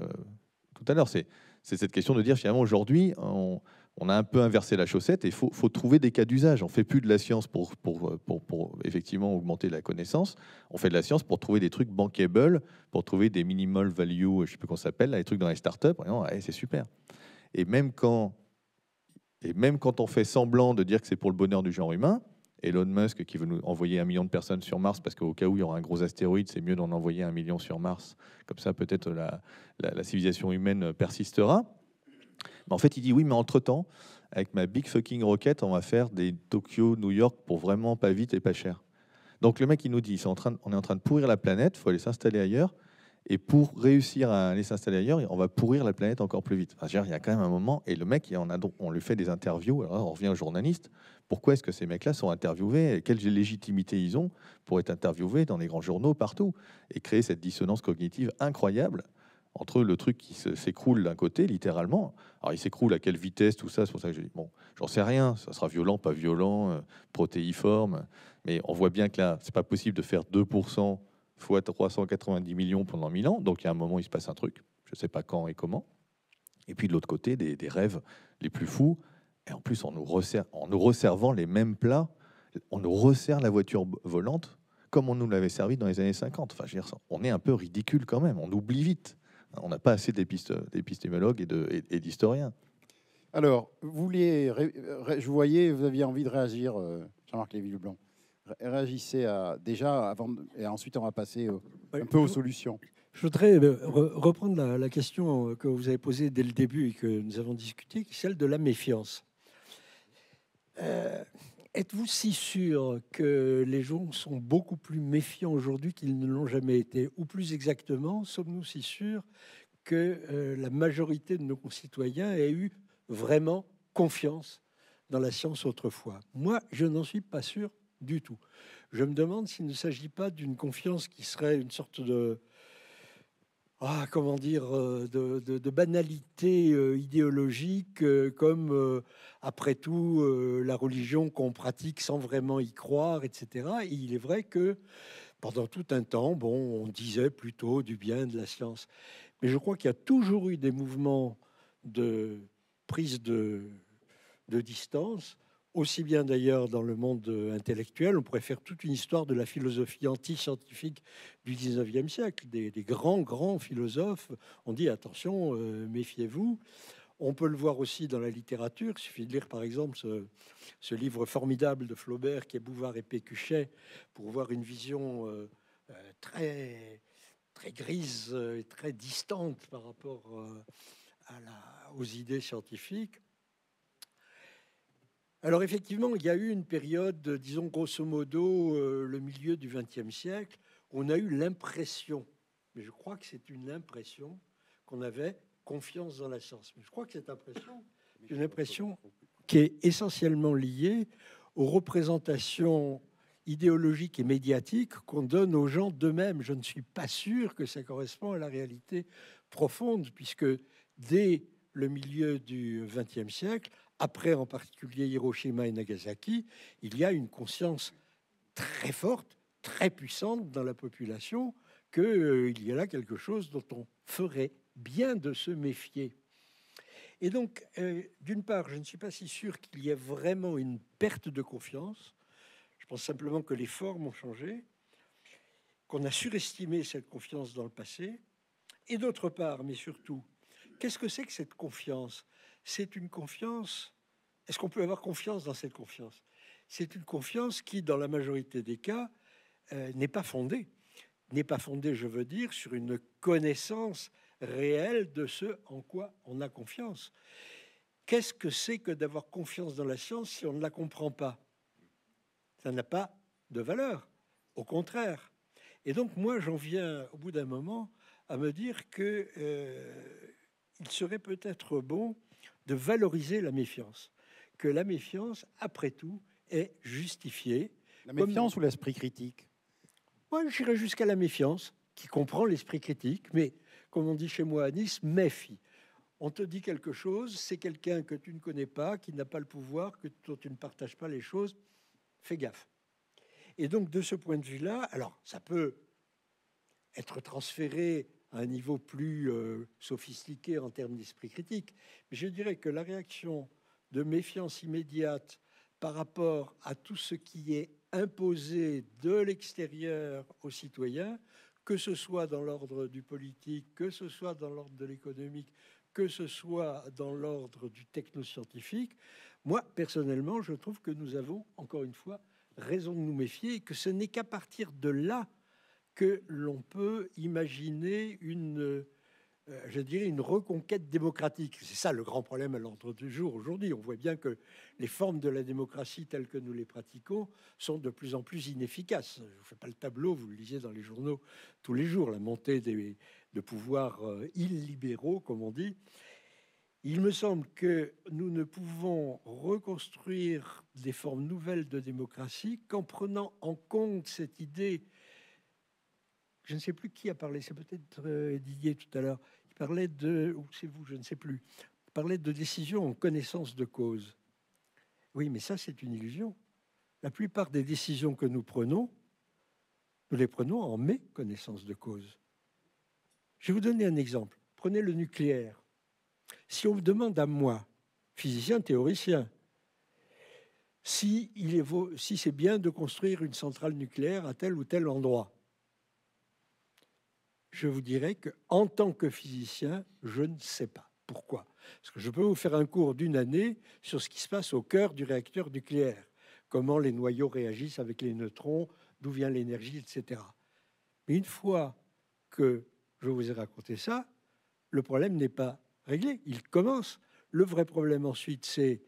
tout à l'heure, c'est c'est cette question de dire finalement aujourd'hui, on, a un peu inversé la chaussette et il faut, trouver des cas d'usage. On fait plus de la science pour, pour, pour, effectivement augmenter la connaissance, on fait de la science pour trouver des trucs bankable, pour trouver des minimal value, je ne sais plus ça s'appelle, les trucs dans les startups, c'est super. Et même quand... Et même quand on fait semblant de dire que c'est pour le bonheur du genre humain, Elon Musk qui veut nous envoyer un million de personnes sur Mars parce qu'au cas où il y aura un gros astéroïde, c'est mieux d'en envoyer un million sur Mars. Comme ça, peut-être la, civilisation humaine persistera. Mais en fait, il dit oui, mais entre-temps, avec ma big fucking rocket, on va faire des Tokyo, New York pour vraiment pas vite et pas cher. Donc le mec, il nous dit, on est en train de pourrir la planète, il faut aller s'installer ailleurs. Et pour réussir à aller s'installer ailleurs, on va pourrir la planète encore plus vite. il y a quand même un moment, et le mec, on, on lui fait des interviews, alors on revient au journaliste, pourquoi est-ce que ces mecs-là sont interviewés Quelle légitimité ils ont pour être interviewés dans les grands journaux partout et créer cette dissonance cognitive incroyable entre le truc qui s'écroule d'un côté, littéralement. Alors, il s'écroule à quelle vitesse, tout ça, c'est pour ça que j'ai dit, bon, j'en sais rien, ça sera violent, pas violent, euh, protéiforme, mais on voit bien que là, c'est pas possible de faire 2% fois 390 millions pendant 1000 ans, donc il y a un moment, il se passe un truc, je ne sais pas quand et comment. Et puis, de l'autre côté, des rêves les plus fous, et en plus, en nous, en nous resservant les mêmes plats, on nous resserre la voiture volante comme on nous l'avait servi dans les années 50. Enfin, on est un peu ridicule quand même, on oublie vite. On n'a pas assez d'épistémologues et d'historiens. Alors, vous vouliez, je voyais, vous aviez envie de réagir, euh, Jean-Marc Lévy-Leblanc. Réagissez déjà, avant, et ensuite on va passer un peu aux solutions. Je voudrais euh, reprendre la, question euh, que vous avez posée dès le début et que nous avons discutée, celle de la méfiance. Euh, êtes-vous si sûr que les gens sont beaucoup plus méfiants aujourd'hui qu'ils ne l'ont jamais été Ou plus exactement, sommes-nous si sûrs que euh, la majorité de nos concitoyens aient eu vraiment confiance dans la science autrefois Moi, je n'en suis pas sûr du tout. Je me demande s'il ne s'agit pas d'une confiance qui serait une sorte de ah, comment dire, euh, de, banalités idéologiques banalité euh, euh, comme après tout la religion qu'on pratique sans vraiment y croire, etc. Et il est vrai que pendant tout un temps, bon, on disait plutôt du bien de la science. Mais je crois qu'il y a toujours eu des mouvements de prise de distance aussi bien d'ailleurs dans le monde euh, intellectuel, on pourrait faire toute une histoire de la philosophie anti-scientifique du 19e siècle. Des, grands, grands philosophes ont dit attention, euh, méfiez-vous. On peut le voir aussi dans la littérature. Il suffit de lire par exemple ce, livre formidable de Flaubert qui est Bouvard et Pécuchet pour voir une vision euh, très, très grise et très distante par rapport à aux idées scientifiques. Alors effectivement, il y a eu une période, euh, disons grosso modo, euh, le milieu du XXe siècle, où on a eu l'impression, mais je crois que c'est une impression qu'on avait confiance dans la science. Mais je crois que cette impression, une impression qui est essentiellement liée aux représentations idéologiques et médiatiques qu'on donne aux gens d'eux-mêmes. Je ne suis pas sûr que ça correspond à la réalité profonde, puisque dès le milieu du XXe siècle, après en particulier Hiroshima et Nagasaki, il y a une conscience très forte, très puissante dans la population qu'il euh, y a là quelque chose dont on ferait bien de se méfier. Et donc, euh, d'une part, je ne suis pas si sûr qu'il y ait vraiment une perte de confiance. Je pense simplement que les formes ont changé, qu'on a surestimé cette confiance dans le passé. Et d'autre part, mais surtout, qu'est-ce que c'est que cette confiance c'est une confiance. Est-ce qu'on peut avoir confiance dans cette confiance C'est une confiance qui, dans la majorité des cas, euh, n'est pas fondée. N'est pas fondée, je veux dire, sur une connaissance réelle de ce en quoi on a confiance. Qu'est-ce que c'est que d'avoir confiance dans la science si on ne la comprend pas Ça n'a pas de valeur, au contraire. Et donc moi, j'en viens au bout d'un moment à me dire que euh, il serait peut-être bon de valoriser la méfiance, que la méfiance, après tout, est justifiée. La méfiance ou l'esprit critique Moi, j'irai jusqu'à la méfiance, qui comprend l'esprit critique, mais comme on dit chez moi à Nice, méfie. On te dit quelque chose, c'est quelqu'un que tu ne connais pas, qui n'a pas le pouvoir, que dont tu ne partages pas les choses, fais gaffe. Et donc, de ce point de vue-là, alors, ça peut être transféré à un niveau plus euh, sophistiqué en termes d'esprit critique. je dirais que la réaction de méfiance immédiate par rapport à tout ce qui est imposé de l'extérieur aux citoyens, que ce soit dans l'ordre du politique, que ce soit dans l'ordre de l'économique, que ce soit dans l'ordre du technoscientifique, moi personnellement, je trouve que nous avons, encore une fois, raison de nous méfier et que ce n'est qu'à partir de là que l'on peut imaginer une, euh, je dirais, une reconquête démocratique. C'est ça le grand problème à l'ordre du jour aujourd'hui. On voit bien que les formes de la démocratie telles que nous les pratiquons sont de plus en plus inefficaces. Je ne fais pas le tableau, vous le lisez dans les journaux tous les jours, la montée de pouvoirs euh, illibéraux, comme on dit. Il me semble que nous ne pouvons reconstruire des formes nouvelles de démocratie qu'en prenant en compte cette idée je ne sais plus qui a parlé, c'est peut-être euh, Didier tout à l'heure, Il parlait de, ou c'est vous, je ne sais plus, parlait de décision en connaissance de cause. Oui, mais ça, c'est une illusion. La plupart des décisions que nous prenons, nous les prenons en méconnaissance de cause. Je vais vous donner un exemple. Prenez le nucléaire. Si on vous demande à moi, physicien, théoricien, si c'est bien de construire une centrale nucléaire à tel ou tel endroit, je vous dirais que en tant que physicien, je ne sais pas. Pourquoi Parce que je peux vous faire un cours d'une année sur ce qui se passe au cœur du réacteur nucléaire, comment les noyaux réagissent avec les neutrons, d'où vient l'énergie, etc. Mais une fois que je vous ai raconté ça, le problème n'est pas réglé, il commence. Le vrai problème ensuite, c'est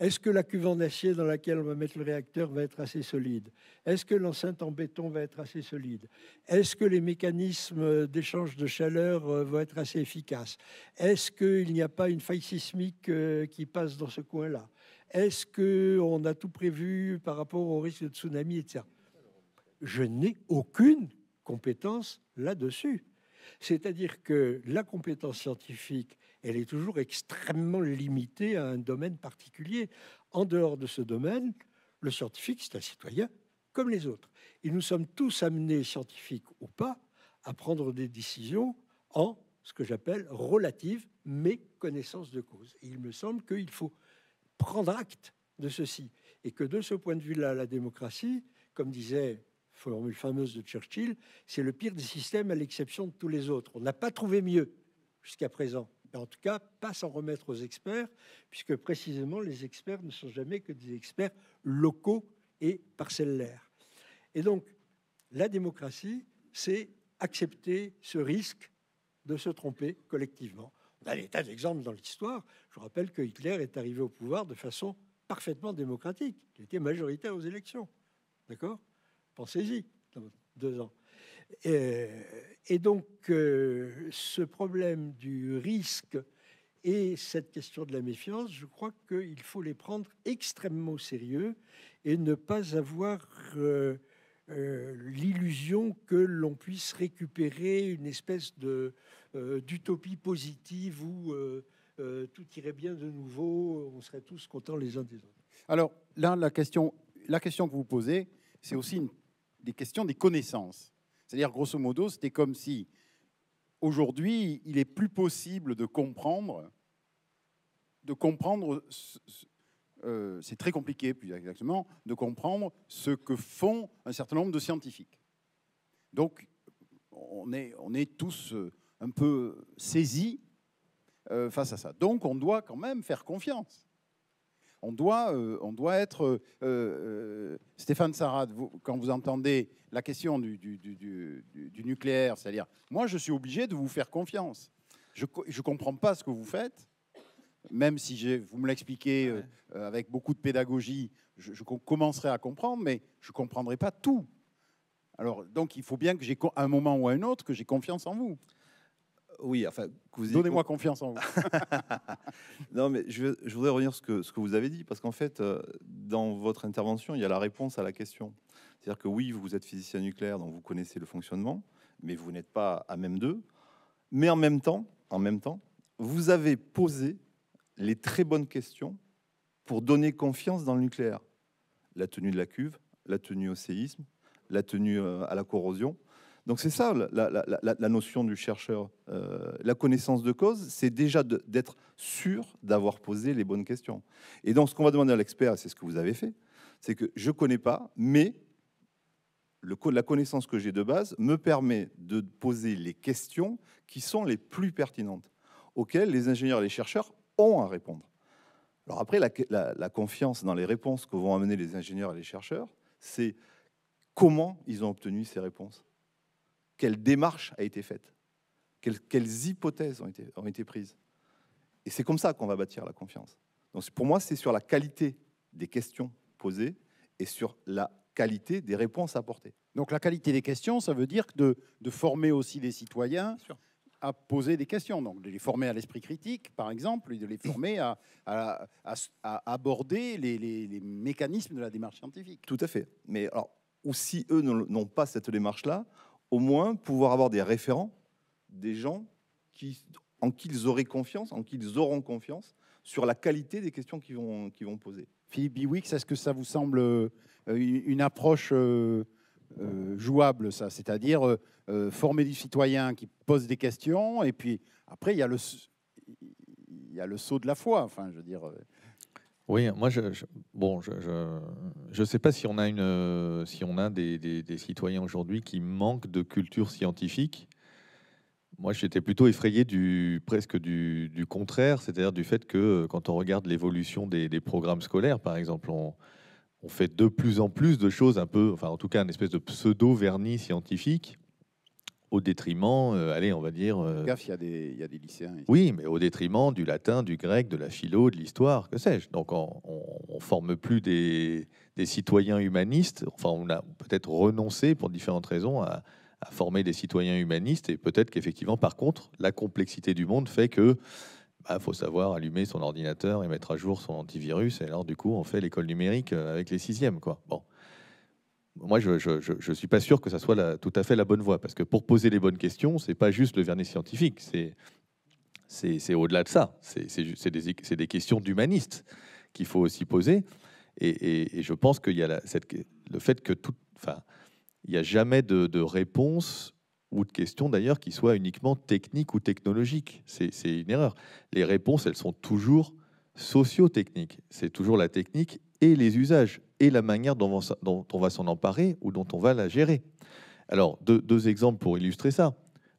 est-ce que la cuve en acier dans laquelle on va mettre le réacteur va être assez solide Est-ce que l'enceinte en béton va être assez solide Est-ce que les mécanismes d'échange de chaleur euh, vont être assez efficaces Est-ce qu'il n'y a pas une faille sismique euh, qui passe dans ce coin-là Est-ce qu'on a tout prévu par rapport au risque de tsunami, etc. Je n'ai aucune compétence là-dessus. C'est-à-dire que la compétence scientifique elle est toujours extrêmement limitée à un domaine particulier. En dehors de ce domaine, le scientifique, c'est un citoyen comme les autres. Et nous sommes tous amenés, scientifiques ou pas, à prendre des décisions en ce que j'appelle relative, mais connaissance de cause. il me semble qu'il faut prendre acte de ceci. Et que de ce point de vue-là, la démocratie, comme disait formule fameuse de Churchill, c'est le pire des systèmes à l'exception de tous les autres. On n'a pas trouvé mieux jusqu'à présent en tout cas, pas s'en remettre aux experts, puisque précisément les experts ne sont jamais que des experts locaux et parcellaires. Et donc, la démocratie, c'est accepter ce risque de se tromper collectivement. On a des tas d'exemples dans l'histoire. Je rappelle que Hitler est arrivé au pouvoir de façon parfaitement démocratique. Il était majoritaire aux élections. D'accord Pensez-y, dans deux ans. Euh, et donc, euh, ce problème du risque et cette question de la méfiance, je crois qu'il faut les prendre extrêmement au sérieux et ne pas avoir euh, l'illusion que l'on puisse récupérer une espèce de d'utopie positive où tout irait bien de nouveau, on serait tous contents les uns des autres. Alors là, la question, la question que vous posez, c'est aussi une, des questions des connaissances. C'est-à-dire, grosso modo, c'était comme si aujourd'hui, il est plus possible de comprendre, de comprendre, euh, c'est très compliqué plus exactement, de comprendre ce que font un certain nombre de scientifiques. Donc, on est, on est tous euh, un peu saisis euh, face à ça. Donc, on doit quand même faire confiance on doit, euh, on doit être... Euh, euh, Stéphane Sarad, quand vous entendez la question du, nucléaire, c'est-à-dire, moi, je suis obligé de vous faire confiance. Je ne comprends pas ce que vous faites, même si vous me l'expliquez avec beaucoup de pédagogie, je, commencerai à comprendre, mais je ne comprendrai pas tout. Alors, donc, il faut bien que j'ai, un moment ou à un autre, que j'ai confiance en vous. Oui, enfin, donnez-moi confiance en vous. non, mais je, voudrais revenir ce que ce que vous avez dit parce qu'en fait, euh, dans votre intervention, il y a la réponse à la question. C'est-à-dire que oui, vous êtes physicien nucléaire, donc vous connaissez le fonctionnement, mais vous n'êtes pas à même d'eux. Mais en même temps, en même temps, vous avez posé les très bonnes questions pour donner confiance dans le nucléaire. La tenue de la cuve, la tenue au séisme, la tenue euh, à la corrosion. Donc c'est ça la, notion du chercheur. Euh, la connaissance de cause, c'est déjà d'être sûr d'avoir posé les bonnes questions. Et donc ce qu'on va demander à l'expert, c'est ce que vous avez fait, c'est que je ne connais pas, mais le, la connaissance que j'ai de base me permet de poser les questions qui sont les plus pertinentes, auxquelles les ingénieurs et les chercheurs ont à répondre. Alors après, la confiance dans les réponses que vont amener les ingénieurs et les chercheurs, c'est comment ils ont obtenu ces réponses quelle démarche a été faite, quelles, hypothèses ont été, ont été prises. Et c'est comme ça qu'on va bâtir la confiance. Donc pour moi, c'est sur la qualité des questions posées et sur la qualité des réponses apportées. Donc la qualité des questions, ça veut dire de, de former aussi les citoyens à poser des questions, donc de les former à l'esprit critique, par exemple, et de les former à, aborder les, les, mécanismes de la démarche scientifique. Tout à fait. Mais alors, ou si eux n'ont pas cette démarche-là, au moins pouvoir avoir des référents, des gens qui, en qui ils auraient confiance, en qui ils auront confiance sur la qualité des questions qu'ils vont, vont poser. Philippe Biwix, est-ce que ça vous semble euh, une approche euh, euh, jouable, ça C'est-à-dire former des citoyens qui posent des questions, et puis après, il y a le, il y a le saut de la foi. Enfin, je veux dire, oui, moi, je, bon, je ne sais pas si on a, une, euh, si on a des, des, citoyens aujourd'hui qui manquent de culture scientifique. Moi, j'étais plutôt effrayé du, presque du, du contraire, c'est-à-dire du fait que euh, quand on regarde l'évolution des, des, programmes scolaires, par exemple, on, on, fait de plus en plus de choses un peu, enfin en tout cas, une espèce de pseudo-vernis scientifique au détriment, euh, allez, on va dire. Euh, il y, a des, lycéens. Oui, mais au détriment du latin, du grec, de la philo, de l'histoire, que sais-je. Donc on, ne forme plus des, citoyens humanistes. Enfin, on a peut-être renoncé pour différentes raisons à, former des citoyens humanistes. Et peut-être qu'effectivement, par contre, la complexité du monde fait que. Bah, faut savoir allumer son ordinateur et mettre à jour son antivirus. Et alors, du coup, on fait l'école numérique euh, avec les sixièmes. Quoi. Bon moi, je ne suis pas sûr que ça soit tout à fait la bonne voie, parce que pour poser les bonnes questions, c'est pas juste le vernis scientifique, c'est au-delà de ça. C'est des, des, questions d'humanistes qu'il faut aussi poser. Et, je pense qu'il y a cette, le fait que enfin, il n'y a jamais de, de, réponse ou de question d'ailleurs qui soit uniquement technique ou technologique. C'est une erreur. Les réponses, elles sont toujours socio-techniques. C'est toujours la technique et les usages et la manière dont on, va s'en emparer ou dont on va la gérer. Alors, deux, exemples pour illustrer ça.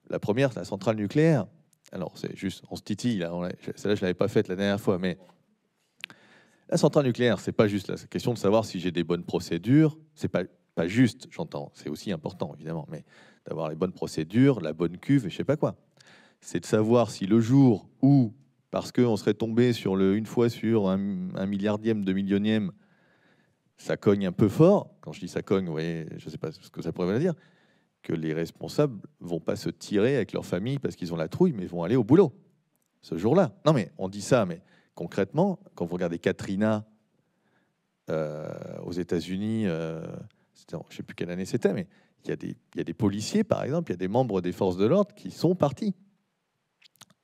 La première, c'est la centrale nucléaire. Alors, c'est juste, on se titille, là, celle-là, je ne l'avais pas faite la dernière fois, mais la centrale nucléaire, c'est pas juste la question de savoir si j'ai des bonnes procédures, c'est pas, pas juste, j'entends, c'est aussi important, évidemment, mais d'avoir les bonnes procédures, la bonne cuve, et je sais pas quoi. C'est de savoir si le jour où, parce qu'on serait tombé sur le, une fois sur un, un milliardième, deux millionième, ça cogne un peu fort. Quand je dis ça cogne, oui, je ne sais pas ce que ça pourrait dire, que les responsables vont pas se tirer avec leur famille parce qu'ils ont la trouille, mais vont aller au boulot ce jour-là. Non, mais on dit ça, mais concrètement, quand vous regardez Katrina euh, aux États-Unis, euh, je ne sais plus quelle année c'était, mais il y, a des, il y a des policiers, par exemple, il y a des membres des forces de l'ordre qui sont partis.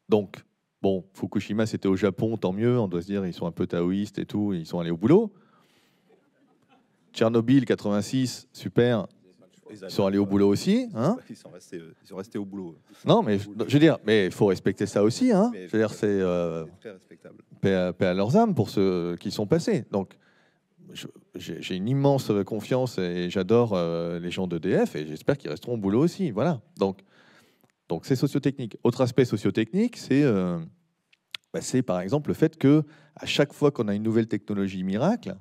Donc, bon, Fukushima, c'était au Japon, tant mieux, on doit se dire, ils sont un peu taoïstes et tout, ils sont allés au boulot. Tchernobyl 86, super. Ils, sont allés au boulot aussi. Hein ils, sont restés, euh, au boulot. Non, mais je, veux dire, mais il faut respecter ça aussi. Hein c'est euh, paix, à, leurs âmes pour ceux qui sont passés. Donc, j'ai une immense confiance et j'adore euh, les gens d'EDF et j'espère qu'ils resteront au boulot aussi. Voilà. Donc, donc c'est sociotechnique. Autre aspect sociotechnique, c'est bah, par exemple le fait que à chaque fois qu'on a une nouvelle technologie miracle,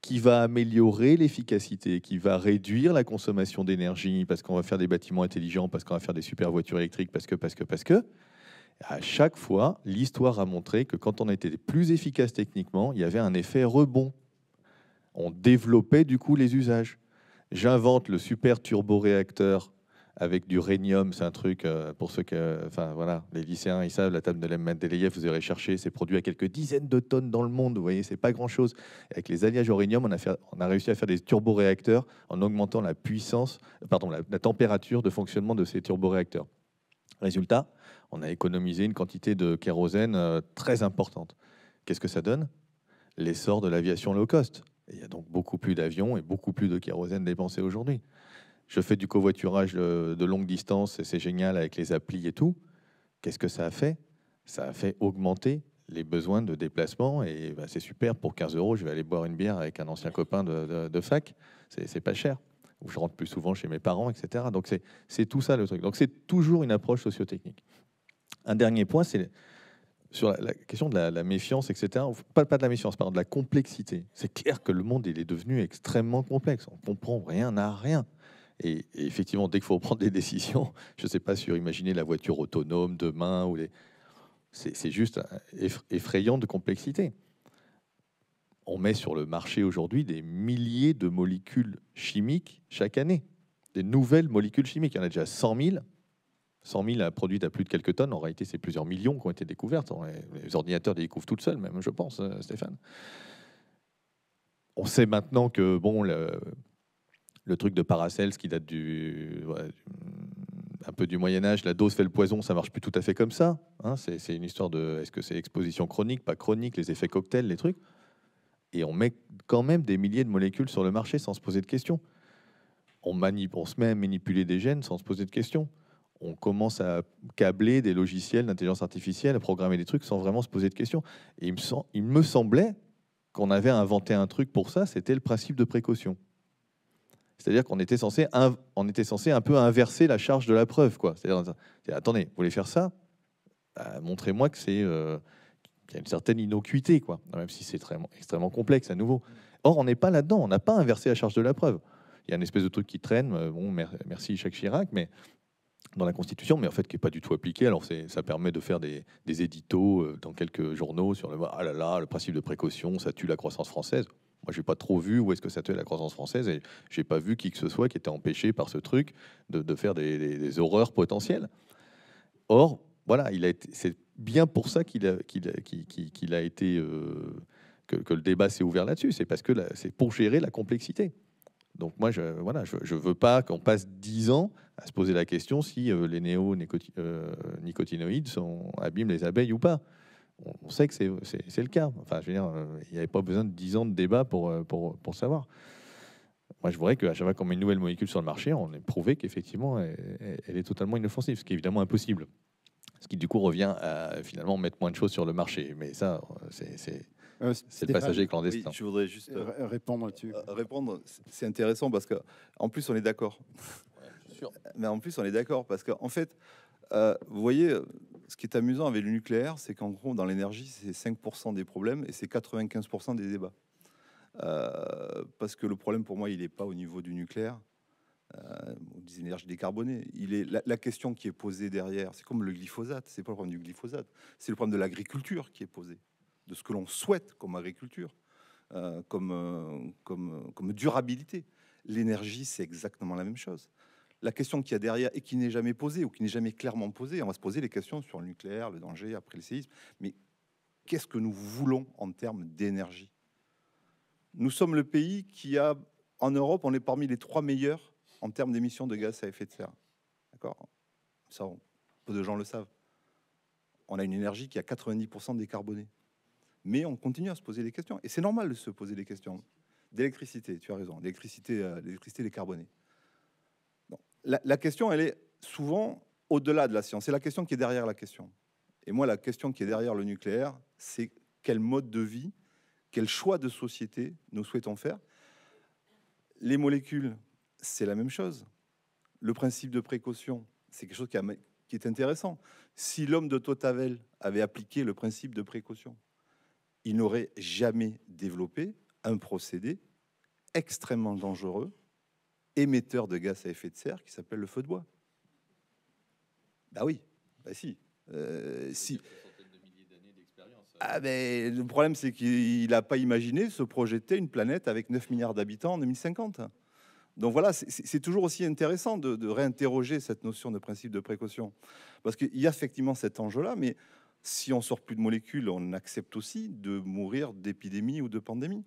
qui va améliorer l'efficacité, qui va réduire la consommation d'énergie parce qu'on va faire des bâtiments intelligents, parce qu'on va faire des super voitures électriques, parce que, parce que, parce que. À chaque fois, l'histoire a montré que quand on était plus efficace techniquement, il y avait un effet rebond. On développait du coup les usages. J'invente le super turboréacteur avec du rhénium, c'est un truc euh, pour ceux que, enfin voilà, les lycéens ils savent, la table de Mendeleïev, vous allez chercher, c'est produit à quelques dizaines de tonnes dans le monde, vous voyez, c'est pas grand chose. avec les alliages au rhénium, on a, fait, on a réussi à faire des turboréacteurs en augmentant la puissance, pardon, la, température de fonctionnement de ces turboréacteurs. Résultat, on a économisé une quantité de kérosène euh, très importante. Qu'est-ce que ça donne L'essor de l'aviation low cost. il y a donc beaucoup plus d'avions et beaucoup plus de kérosène dépensé aujourd'hui je fais du covoiturage euh, de, longue distance et c'est génial avec les applis et tout. Qu'est-ce que ça a fait Ça a fait augmenter les besoins de déplacement et bah, c'est super. Pour 15 euros, je vais aller boire une bière avec un ancien copain de, fac. C'est pas cher. Ou je rentre plus souvent chez mes parents, etc. Donc c'est tout ça le truc. Donc c'est toujours une approche sociotechnique. Un dernier point, c'est sur la, question de la, méfiance, etc. Pas, pas, de la méfiance, pardon, de la complexité. C'est clair que le monde il est devenu extrêmement complexe. On comprend rien à rien. Et, effectivement, dès qu'il faut prendre des décisions, je ne sais pas sur imaginer la voiture autonome demain ou les... C'est juste euh, effrayant de complexité. On met sur le marché aujourd'hui des milliers de molécules chimiques chaque année, des nouvelles molécules chimiques. Il y en a déjà 100 000. 100 000 produites à plus de quelques tonnes. En réalité, c'est plusieurs millions qui ont été découvertes. Les ordinateurs les découvrent toutes seules, même, je pense, euh, Stéphane. On sait maintenant que bon, le, le truc de Paracels qui date du, un peu du Moyen Âge, la dose fait le poison, ça marche plus tout à fait comme ça. Hein. c'est une histoire de, est-ce que c'est exposition chronique, pas chronique, les effets cocktails, les trucs. Et on met quand même des milliers de molécules sur le marché sans se poser de questions. On, manip, on se met à manipuler des gènes sans se poser de questions. On commence à câbler des logiciels d'intelligence artificielle, à programmer des trucs sans vraiment se poser de questions. Et il me semblait qu'on avait inventé un truc pour ça, c'était le principe de précaution. C'est-à-dire qu'on était censé un, on était censé un peu inverser la charge de la preuve, quoi. C'est-à-dire, attendez, vous voulez faire ça bah, Montrez-moi que c'est euh, qu'il y a une certaine innocuité, quoi. Même si c'est très, extrêmement complexe à nouveau. Or, on n'est pas là-dedans. On n'a pas inversé la charge de la preuve. Il y a une espèce de truc qui traîne. Euh, bon, merci Jacques Chirac, mais dans la Constitution, mais en fait qui n'est pas du tout appliqué. Alors ça permet de faire des, des, éditos euh, dans quelques journaux sur le ah là, le principe de précaution, ça tue la croissance française. Moi, j'ai pas trop vu où est-ce que ça tuait la croissance française et j'ai pas vu qui que ce soit qui était empêché par ce truc de, faire des, horreurs potentielles. Or, voilà, il a c'est bien pour ça qu'il a, été euh, que, le débat s'est ouvert là-dessus. C'est parce que c'est pour gérer la complexité. Donc moi, je voilà, je, veux pas qu'on passe dix ans à se poser la question si euh, les néonicotinoïdes euh, abîment les abeilles ou pas on sait que c'est le cas. Enfin, je veux dire, euh, il n'y avait pas besoin de 10 ans de débat euh, pour, pour, savoir. Moi, je voudrais qu'à chaque fois qu'on met une nouvelle molécule sur le marché, on ait prouvé qu'effectivement, elle, est totalement inoffensive, ce qui est évidemment impossible. Ce qui, du coup, revient à finalement mettre moins de choses sur le marché. Mais ça, euh, c'est. le passager clandestin. je voudrais juste répondre là répondre, c'est intéressant parce que, en plus, on est d'accord. Mais en plus, on est d'accord parce qu'en en fait, vous voyez, ce qui est amusant avec le nucléaire, c'est qu'en gros, dans l'énergie, c'est 5% des problèmes et c'est 95% des débats. Euh, parce que le problème, pour moi, il n'est pas au niveau du nucléaire, euh, des énergies décarbonées. Il est la, question qui est posée derrière. C'est comme le glyphosate. C'est pas le problème du glyphosate. C'est le problème de l'agriculture qui est posé, de ce que l'on souhaite comme agriculture, euh, comme, euh, comme durabilité. L'énergie, c'est exactement la même chose la question qu'il y a derrière et qui n'est jamais posée ou qui n'est jamais clairement posée, on va se poser les questions sur le nucléaire, le danger après le séisme, mais qu'est-ce que nous voulons en termes d'énergie Nous sommes le pays qui a, en Europe, on est parmi les trois meilleurs en termes d'émissions de gaz à effet de serre. D'accord Ça, peu de gens le savent. On a une énergie qui a 90% décarbonée. Mais on continue à se poser des questions. Et c'est normal de se poser des questions. D'électricité, tu as raison. L'électricité, euh, l'électricité décarbonée la, question, elle est souvent au-delà de la science. C'est la question qui est derrière la question. Et moi, la question qui est derrière le nucléaire, c'est quel mode de vie, quel choix de société nous souhaitons faire. Les molécules, c'est la même chose. Le principe de précaution, c'est quelque chose qui, est intéressant. Si l'homme de Totavel avait appliqué le principe de précaution, il n'aurait jamais développé un procédé extrêmement dangereux émetteur de gaz à effet de serre qui s'appelle le feu de bois. Bah oui, bah si. Euh, si. Hein. Ah le problème, c'est qu'il n'a pas imaginé se projeter une planète avec 9 milliards d'habitants en 2050. Donc voilà, c'est toujours aussi intéressant de, de, réinterroger cette notion de principe de précaution. Parce qu'il y a effectivement cet enjeu-là, mais si on sort plus de molécules, on accepte aussi de mourir d'épidémies ou de pandémie.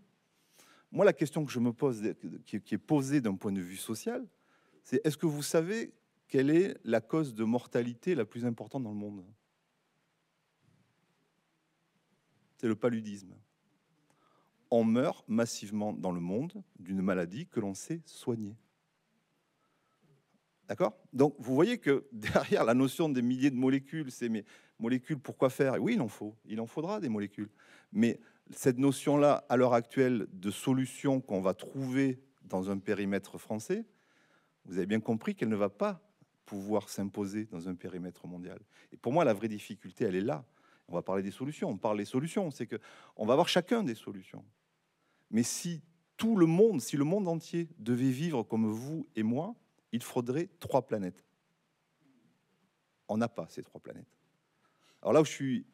Moi, la question que je me pose, qui est posée d'un point de vue social, c'est est-ce que vous savez quelle est la cause de mortalité la plus importante dans le monde C'est le paludisme. On meurt massivement dans le monde d'une maladie que l'on sait soigner. D'accord Donc vous voyez que derrière la notion des milliers de molécules, c'est mais molécules, pourquoi faire Oui, il en faut, il en faudra des molécules. Mais cette notion-là, à l'heure actuelle, de solution qu'on va trouver dans un périmètre français, vous avez bien compris qu'elle ne va pas pouvoir s'imposer dans un périmètre mondial. Et pour moi, la vraie difficulté, elle est là. On va parler des solutions. On parle des solutions. C'est que on va avoir chacun des solutions. Mais si tout le monde, si le monde entier devait vivre comme vous et moi, il faudrait trois planètes. On n'a pas ces trois planètes. Alors là où je suis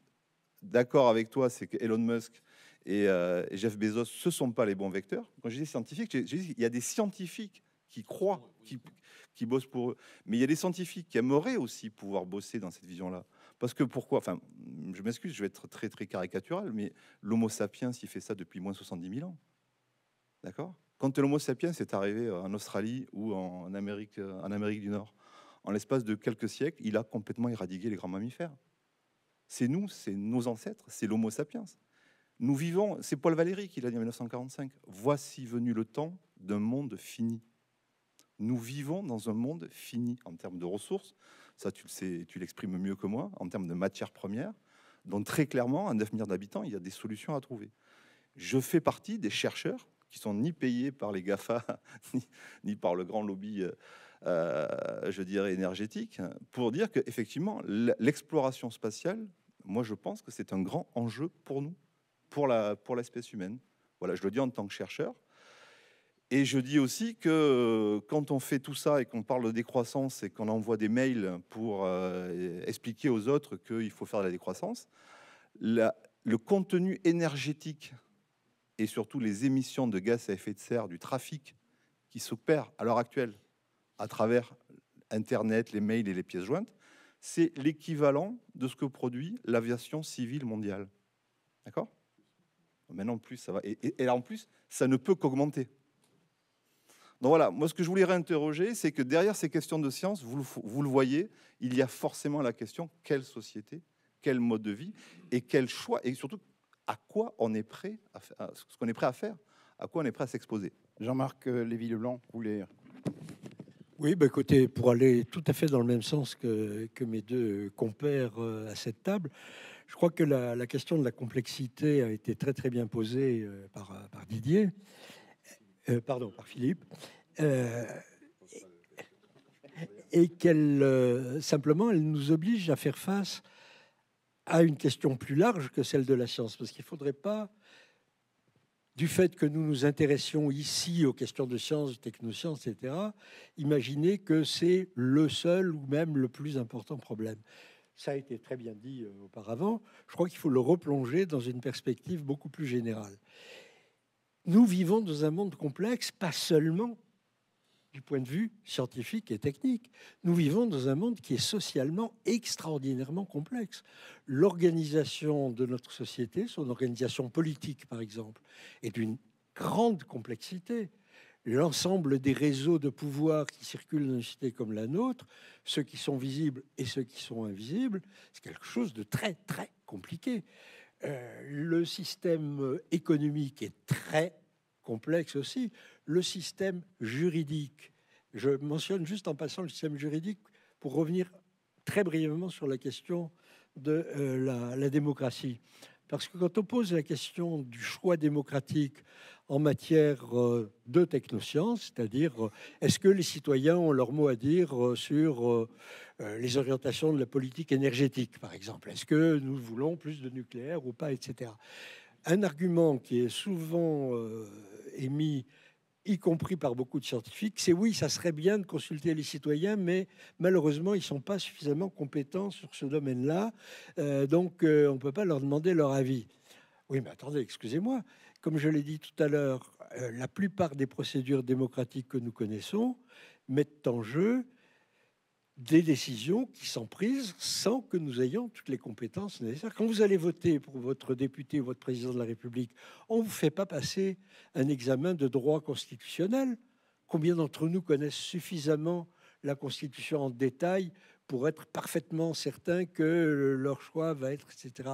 d'accord avec toi, c'est que Elon Musk euh, et, Jeff Bezos, ce sont pas les bons vecteurs. Quand je dis scientifiques, j'ai dit il y a des scientifiques qui croient, qui, qui bossent pour eux. Mais il y a des scientifiques qui aimeraient aussi pouvoir bosser dans cette vision-là. Parce que pourquoi Enfin, je m'excuse, je vais être très très caricatural, mais l'Homo sapiens, il fait ça depuis moins de 70 000 ans. D'accord Quand l'Homo sapiens est arrivé en Australie ou en Amérique, euh, en Amérique du Nord, en l'espace de quelques siècles, il a complètement éradiqué les grands mammifères. C'est nous, c'est nos ancêtres, c'est l'Homo sapiens. Nous vivons, c'est Paul Valéry qui l'a dit en 1945, voici venu le temps d'un monde fini. Nous vivons dans un monde fini en termes de ressources, ça tu le sais, tu l'exprimes mieux que moi, en termes de matières premières, dont très clairement, à 9 milliards d'habitants, il y a des solutions à trouver. Je fais partie des chercheurs qui sont ni payés par les GAFA, ni, par le grand lobby, euh, euh, je dirais, énergétique, pour dire qu'effectivement, l'exploration spatiale, moi je pense que c'est un grand enjeu pour nous pour l'espèce pour humaine. Voilà, je le dis en tant que chercheur. Et je dis aussi que euh, quand on fait tout ça et qu'on parle de décroissance et qu'on envoie des mails pour euh, expliquer aux autres qu'il faut faire de la décroissance, le contenu énergétique et surtout les émissions de gaz à effet de serre du trafic qui s'opère à l'heure actuelle à travers Internet, les mails et les pièces jointes, c'est l'équivalent de ce que produit l'aviation civile mondiale. D'accord Maintenant, plus ça va. Et, là, en plus, ça ne peut qu'augmenter. Donc voilà, moi, ce que je voulais réinterroger, c'est que derrière ces questions de science, vous le, vous le voyez, il y a forcément la question quelle société, quel mode de vie et quel choix, et surtout à quoi on est prêt à, ce qu'on est prêt à faire, à quoi on est prêt à s'exposer. Jean-Marc euh, Lévy-Leblanc, vous voulez euh, oui, bah écoutez, pour aller tout à fait dans le même sens que, que mes deux compères euh, à cette table, je crois que la, question de la complexité a été très très bien posée euh, euh, par, Didier, euh, pardon, par Philippe, et, qu'elle simplement elle nous oblige à faire face à une question plus large que celle de la science, parce qu'il ne faudrait pas du fait que nous nous intéressions ici aux questions de science, de technosciences, etc., imaginer que c'est le seul ou même le plus important problème ça a été très bien dit euh, auparavant, je crois qu'il faut le replonger dans une perspective beaucoup plus générale. Nous vivons dans un monde complexe, pas seulement du point de vue scientifique et technique. Nous vivons dans un monde qui est socialement extraordinairement complexe. L'organisation de notre société, son organisation politique par exemple, est d'une grande complexité l'ensemble des réseaux de pouvoir qui circulent dans une cité comme la nôtre, ceux qui sont visibles et ceux qui sont invisibles, c'est quelque chose de très très compliqué. Euh, le système économique est très complexe aussi. Le système juridique, je mentionne juste en passant le système juridique pour revenir très brièvement sur la question de euh, la, la, démocratie. Parce que quand on pose la question du choix démocratique en matière euh, de technosciences, c'est-à-dire euh, est-ce que les citoyens ont leur mot à dire euh, sur les orientations de la politique énergétique, par exemple Est-ce que nous voulons plus de nucléaire ou pas, etc. Un argument qui est souvent émis y compris par beaucoup de scientifiques, c'est oui, ça serait bien de consulter les citoyens, mais malheureusement, ils ne sont pas suffisamment compétents sur ce domaine-là, euh, donc euh, on ne peut pas leur demander leur avis. Oui, mais attendez, excusez-moi, comme je l'ai dit tout à l'heure, euh, la plupart des procédures démocratiques que nous connaissons mettent en jeu des décisions qui sont prises sans que nous ayons toutes les compétences nécessaires. Quand vous allez voter pour votre député ou votre président de la République, on ne vous fait pas passer un examen de droit constitutionnel. Combien d'entre nous connaissent suffisamment la Constitution en détail pour être parfaitement certain que leur choix va être, etc.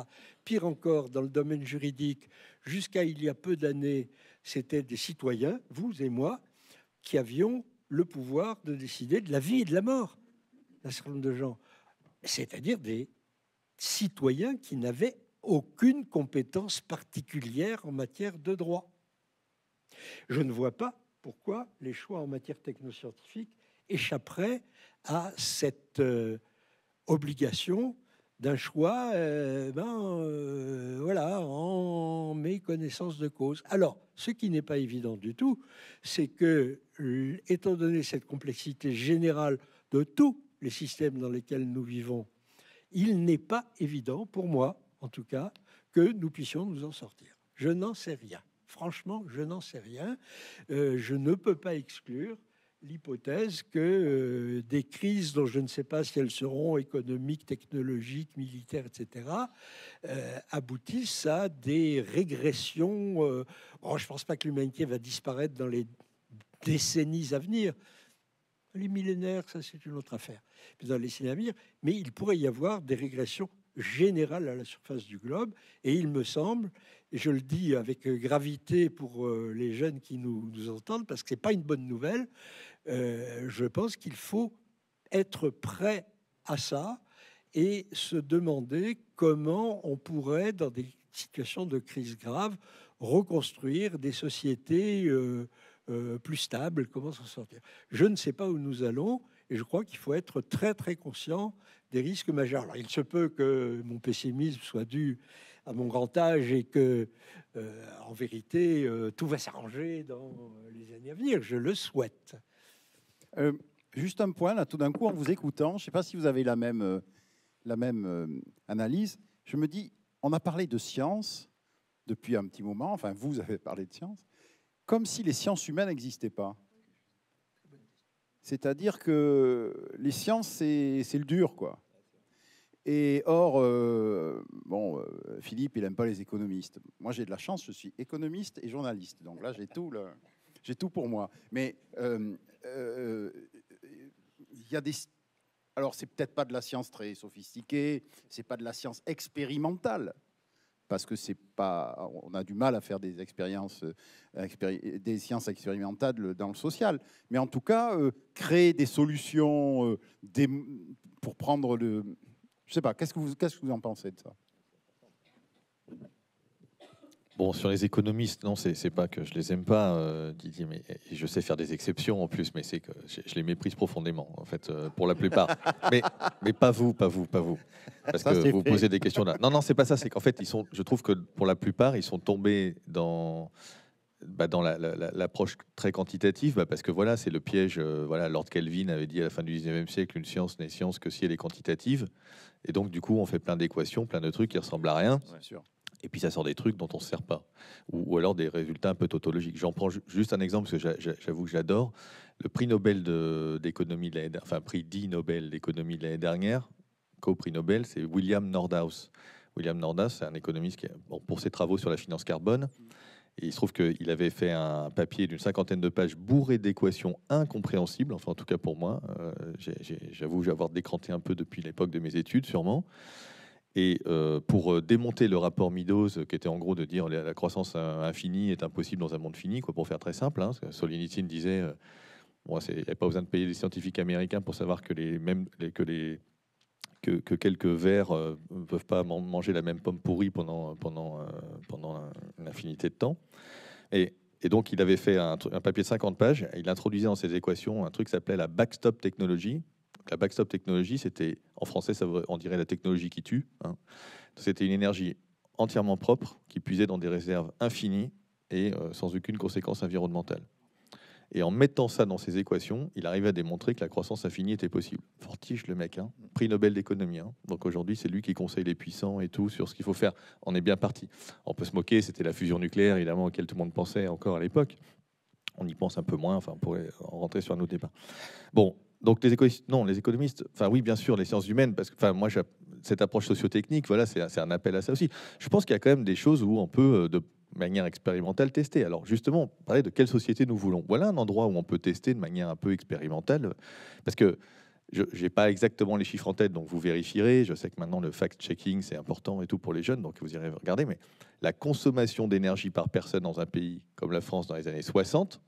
Pire encore, dans le domaine juridique, jusqu'à il y a peu d'années, c'était des citoyens, vous et moi, qui avions le pouvoir de décider de la vie et de la mort certain de gens, c'est-à-dire des citoyens qui n'avaient aucune compétence particulière en matière de droit. Je ne vois pas pourquoi les choix en matière technoscientifique échapperaient à cette euh, obligation d'un choix euh, ben, euh, voilà, en méconnaissance de cause. Alors, ce qui n'est pas évident du tout, c'est que, étant donné cette complexité générale de tout les systèmes dans lesquels nous vivons, il n'est pas évident, pour moi en tout cas, que nous puissions nous en sortir. Je n'en sais rien. Franchement, je n'en sais rien. Euh, je ne peux pas exclure l'hypothèse que euh, des crises dont je ne sais pas si elles seront économiques, technologiques, militaires, etc., euh, aboutissent à des régressions. Oh, je ne pense pas que l'humanité va disparaître dans les décennies à venir, les millénaires, ça c'est une autre affaire. Dans les mais il pourrait y avoir des régressions générales à la surface du globe. Et il me semble, et je le dis avec gravité pour euh, les jeunes qui nous, entendent, parce que ce n'est pas une bonne nouvelle, euh, je pense qu'il faut être prêt à ça et se demander comment on pourrait, dans des situations de crise grave, reconstruire des sociétés. Euh, euh, plus stable, comment s'en sortir. Je ne sais pas où nous allons et je crois qu'il faut être très très conscient des risques majeurs. Alors, il se peut que mon pessimisme soit dû à mon grand âge et que, euh, en vérité, euh, tout va s'arranger dans les années à venir. Je le souhaite. juste un point, là, tout d'un coup, en vous écoutant, je ne sais pas si vous avez la même, la même analyse. Je me dis, on a parlé de science depuis un petit moment. Enfin, vous avez parlé de science comme si les sciences humaines n'existaient pas. C'est-à-dire que les sciences, c'est le dur, quoi. Et or, euh, bon, euh, Philippe, il n'aime pas les économistes. Moi, j'ai de la chance, je suis économiste et journaliste. Donc là, j'ai tout, j'ai tout pour moi. Mais euh, il n'est y a des. Alors, c'est peut-être pas de la science très sophistiquée, c'est pas de la science expérimentale, parce que c'est pas, on a du mal à faire des expériences, euh, des sciences expérimentales dans le social. Mais en tout cas, euh, créer des solutions euh, pour prendre le, je sais pas, qu'est-ce que vous, qu'est-ce que vous en pensez de ça Bon, sur les économistes, non, c'est pas que je les aime pas, euh, Didier, mais je sais faire des exceptions en plus, mais c'est que je, les méprise profondément, en fait, euh, pour la plupart. mais, mais pas vous, pas vous, pas vous. Parce que vous posez des questions là. Non, non, c'est pas ça, c'est qu'en fait, ils sont, je trouve que pour la plupart, ils sont tombés dans. Bah, dans l'approche la, très quantitative, bah, parce que voilà, c'est le piège. Euh, voilà, Lord Kelvin avait dit à la fin du 19e siècle une science n'est science que si elle est quantitative. Et donc, du coup, on fait plein d'équations, plein de trucs qui ressemblent à rien. Ouais, sûr et puis ça sort des trucs dont on ne se sert pas, ou, alors des résultats un peu tautologiques. J'en prends juste un exemple, parce que j'avoue que j'adore. Le prix Nobel d'économie, de, enfin prix dit Nobel d'économie de l'année dernière, co-prix Nobel, c'est William Nordhaus. William Nordhaus, c'est un économiste qui, bon, pour ses travaux sur la finance carbone, et il se trouve qu'il avait fait un papier d'une cinquantaine de pages bourré d'équations incompréhensibles, enfin en tout cas pour moi, euh, j'avoue avoir décranté un peu depuis l'époque de mes études sûrement, et euh, pour euh, démonter le rapport Meadows, euh, qui était en gros de dire la, la croissance infinie est impossible dans un monde fini, quoi, pour faire très simple, hein, disait euh, il n'y avait pas besoin de payer des scientifiques américains pour savoir que les mêmes que les que, quelques vers ne peuvent pas manger la même pomme pourrie pendant pendant pendant une infinité de temps. Et, donc il avait fait un, un papier de 50 pages. Il introduisait dans ses équations un truc qui s'appelait la backstop technology, la backstop technologie, c'était, en français, ça, on dirait la technologie qui tue. Hein. C'était une énergie entièrement propre qui puisait dans des réserves infinies et euh, sans aucune conséquence environnementale. Et en mettant ça dans ses équations, il arrivait à démontrer que la croissance infinie était possible. Fortiche, le mec, hein. prix Nobel d'économie. Hein. Donc aujourd'hui, c'est lui qui conseille les puissants et tout sur ce qu'il faut faire. On est bien parti. On peut se moquer, c'était la fusion nucléaire, évidemment, auquel tout le monde pensait encore à l'époque. On y pense un peu moins, enfin, on pourrait rentrer sur un autre débat. Bon, donc les économistes, non, les économistes, enfin oui, bien sûr, les sciences humaines, parce que enfin moi, cette approche sociotechnique, voilà, c'est un appel à ça aussi. Je pense qu'il y a quand même des choses où on peut, euh, de manière expérimentale, tester. Alors justement, parler de quelle société nous voulons. Voilà un endroit où on peut tester de manière un peu expérimentale, parce que je n'ai pas exactement les chiffres en tête, donc vous vérifierez. Je sais que maintenant le fact-checking, c'est important et tout pour les jeunes, donc vous irez regarder. Mais la consommation d'énergie par personne dans un pays comme la France dans les années 60,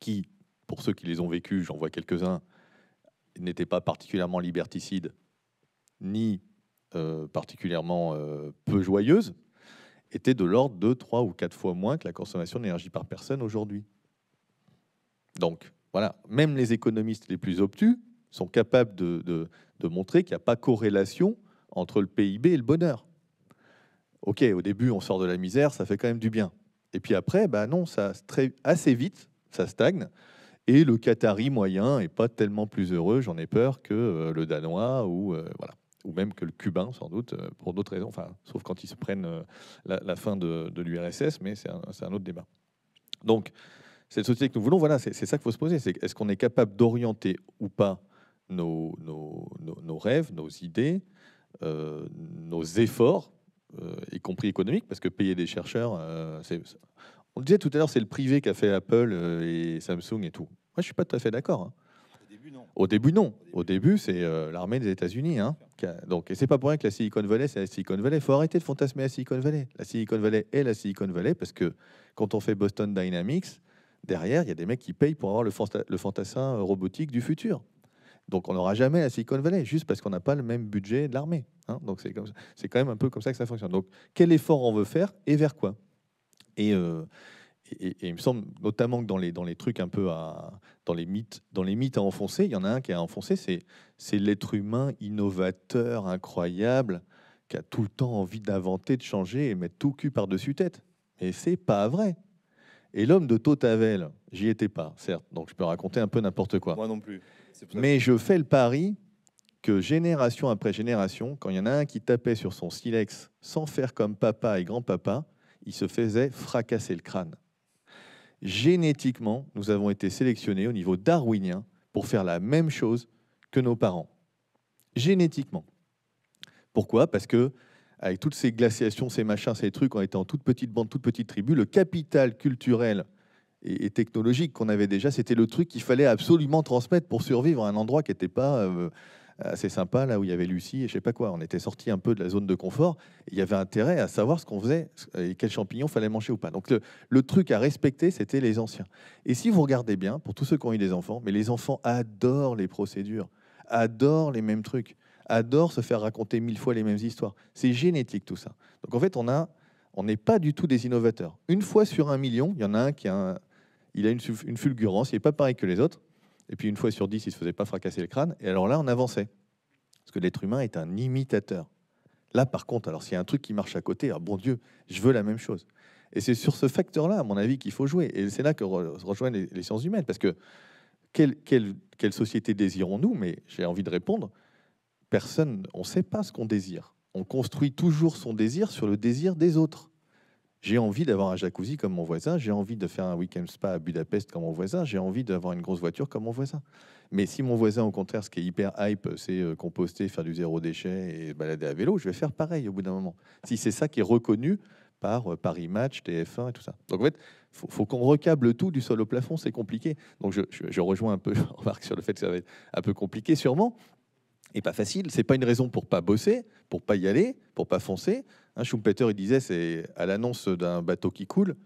qui pour ceux qui les ont vécus, j'en vois quelques-uns, n'étaient pas particulièrement liberticides, ni euh, particulièrement euh, peu joyeuses, étaient de l'ordre de 3 ou 4 fois moins que la consommation d'énergie par personne aujourd'hui. Donc voilà, même les économistes les plus obtus sont capables de, montrer qu'il n'y a pas de corrélation entre le PIB et le bonheur. Ok, au début on sort de la misère, ça fait quand même du bien. Et puis après, bah non, ça assez vite, ça stagne. Et le Qatari moyen est pas tellement plus heureux, j'en ai peur, que euh, le Danois ou euh, voilà ou même que le cubain, sans doute, euh, pour d'autres raisons, enfin, sauf quand ils se prennent la, fin de, l'URSS, mais c'est un, autre débat. Donc, cette société que nous voulons, voilà, c'est ça qu'il faut se poser, c'est est-ce qu'on est capable d'orienter ou pas nos, nos, rêves, nos idées, nos efforts, y compris économiques, parce que payer des chercheurs, c'est on disait tout à l'heure, c'est le privé qui a fait Apple euh, et Samsung et tout. Moi, je suis pas tout à fait d'accord. Hein. Au début, non. Au début, c'est euh, l'armée des États-Unis. Hein, donc, c'est pas pour rien que la Silicon Valley, c'est la Silicon Valley. Il Faut arrêter de fantasmer la Silicon Valley. La Silicon Valley est la Silicon Valley parce que quand on fait Boston Dynamics, derrière, il y a des mecs qui payent pour avoir le, fantassin euh, robotique du futur. Donc, on n'aura jamais la Silicon Valley juste parce qu'on n'a pas le même budget de l'armée. Hein. donc, c'est quand même un peu comme ça que ça fonctionne. Donc, quel effort on veut faire et vers quoi euh, et, il me semble notamment que dans les, dans les trucs un peu à, dans les mythes, dans les mythes à enfoncer, il y en a un qui est enfoncé, c'est, l'être humain innovateur, incroyable, qui a tout le temps envie d'inventer, de changer et mettre tout cul par-dessus tête. Mais c'est pas vrai. Et l'homme de Totavel, j'y étais pas, certes, donc je peux raconter un peu n'importe quoi. Moi non plus. Mais je fais le pari que génération après génération, quand il y en a un qui tapait sur son silex sans faire comme papa et grand-papa, il se faisait fracasser le crâne. Génétiquement, nous avons été sélectionnés au niveau darwinien pour faire la même chose que nos parents. Génétiquement. Pourquoi Parce que avec toutes ces glaciations, ces machins, ces trucs, on était en toute petite bande, toute petite tribu, le capital culturel et, technologique qu'on avait déjà, c'était le truc qu'il fallait absolument transmettre pour survivre à un endroit qui n'était pas euh, assez sympa, là où il y avait Lucie et je sais pas quoi. On était sorti un peu de la zone de confort. Il y avait intérêt à savoir ce qu'on faisait et quels champignons fallait manger ou pas. Donc le, truc à respecter, c'était les anciens. Et si vous regardez bien, pour tous ceux qui ont eu des enfants, mais les enfants adorent les procédures, adorent les mêmes trucs, adorent se faire raconter mille fois les mêmes histoires. C'est génétique tout ça. Donc en fait, on n'est pas du tout des innovateurs. Une fois sur un million, il y en a un qui a, une, une fulgurance, il n'est pas pareil que les autres. Et puis une fois sur dix, il ne se faisait pas fracasser le crâne. Et alors là, on avançait. Parce que l'être humain est un imitateur. Là, par contre, alors s'il y a un truc qui marche à côté, ah bon Dieu, je veux la même chose. Et c'est sur ce facteur-là, à mon avis, qu'il faut jouer. Et c'est là que rejoignent les, sciences humaines. Parce que quelle, quelle société désirons-nous Mais j'ai envie de répondre, personne, on ne sait pas ce qu'on désire. On construit toujours son désir sur le désir des autres. J'ai envie d'avoir un jacuzzi comme mon voisin, j'ai envie de faire un week-end spa à Budapest comme mon voisin, j'ai envie d'avoir une grosse voiture comme mon voisin. Mais si mon voisin, au contraire, ce qui est hyper hype, c'est euh, composter, faire du zéro déchet et balader à vélo, je vais faire pareil au bout d'un moment. Si c'est ça qui est reconnu par euh, Paris Match, TF1 et tout ça. Donc en fait, faut, faut qu'on recable tout du sol au plafond, c'est compliqué. Donc je, rejoins un peu, Marc sur le fait que ça va être un peu compliqué sûrement, et pas facile. C'est pas une raison pour pas bosser, pour pas y aller, pour pas foncer. un hein, Schumpeter, il disait, c'est à l'annonce d'un bateau qui coule.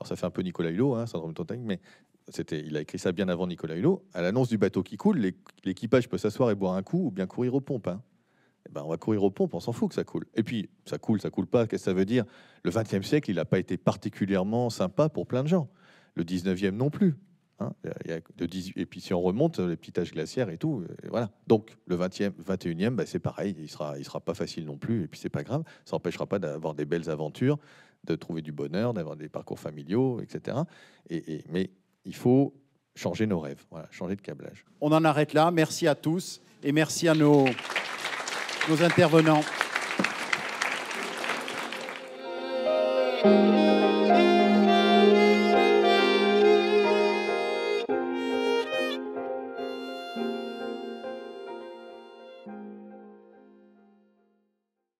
Alors ça fait un peu Nicolas Hulot, hein, syndrome de mais c'était, il a écrit ça bien avant Nicolas Hulot. À l'annonce du bateau qui coule, l'équipage peut s'asseoir et boire un coup ou bien courir aux pompes. Hein. Eh ben, on va courir aux pompes, on s'en fout que ça coule. Et puis, ça coule, ça coule pas, qu'est-ce que ça veut dire Le 20 siècle, il n'a pas été particulièrement sympa pour plein de gens. Le 19e non plus. Hein, de et puis si on remonte, les petits âges glaciaires et tout, euh, voilà. Donc le 20e, 21e, bah, c'est pareil, il sera, il sera pas facile non plus, et puis c'est pas grave, ça n'empêchera pas d'avoir des belles aventures, de trouver du bonheur, d'avoir des parcours familiaux, etc. Et, mais il faut changer nos rêves, voilà, changer de câblage. On en arrête là, merci à tous, et merci à nos, nos intervenants.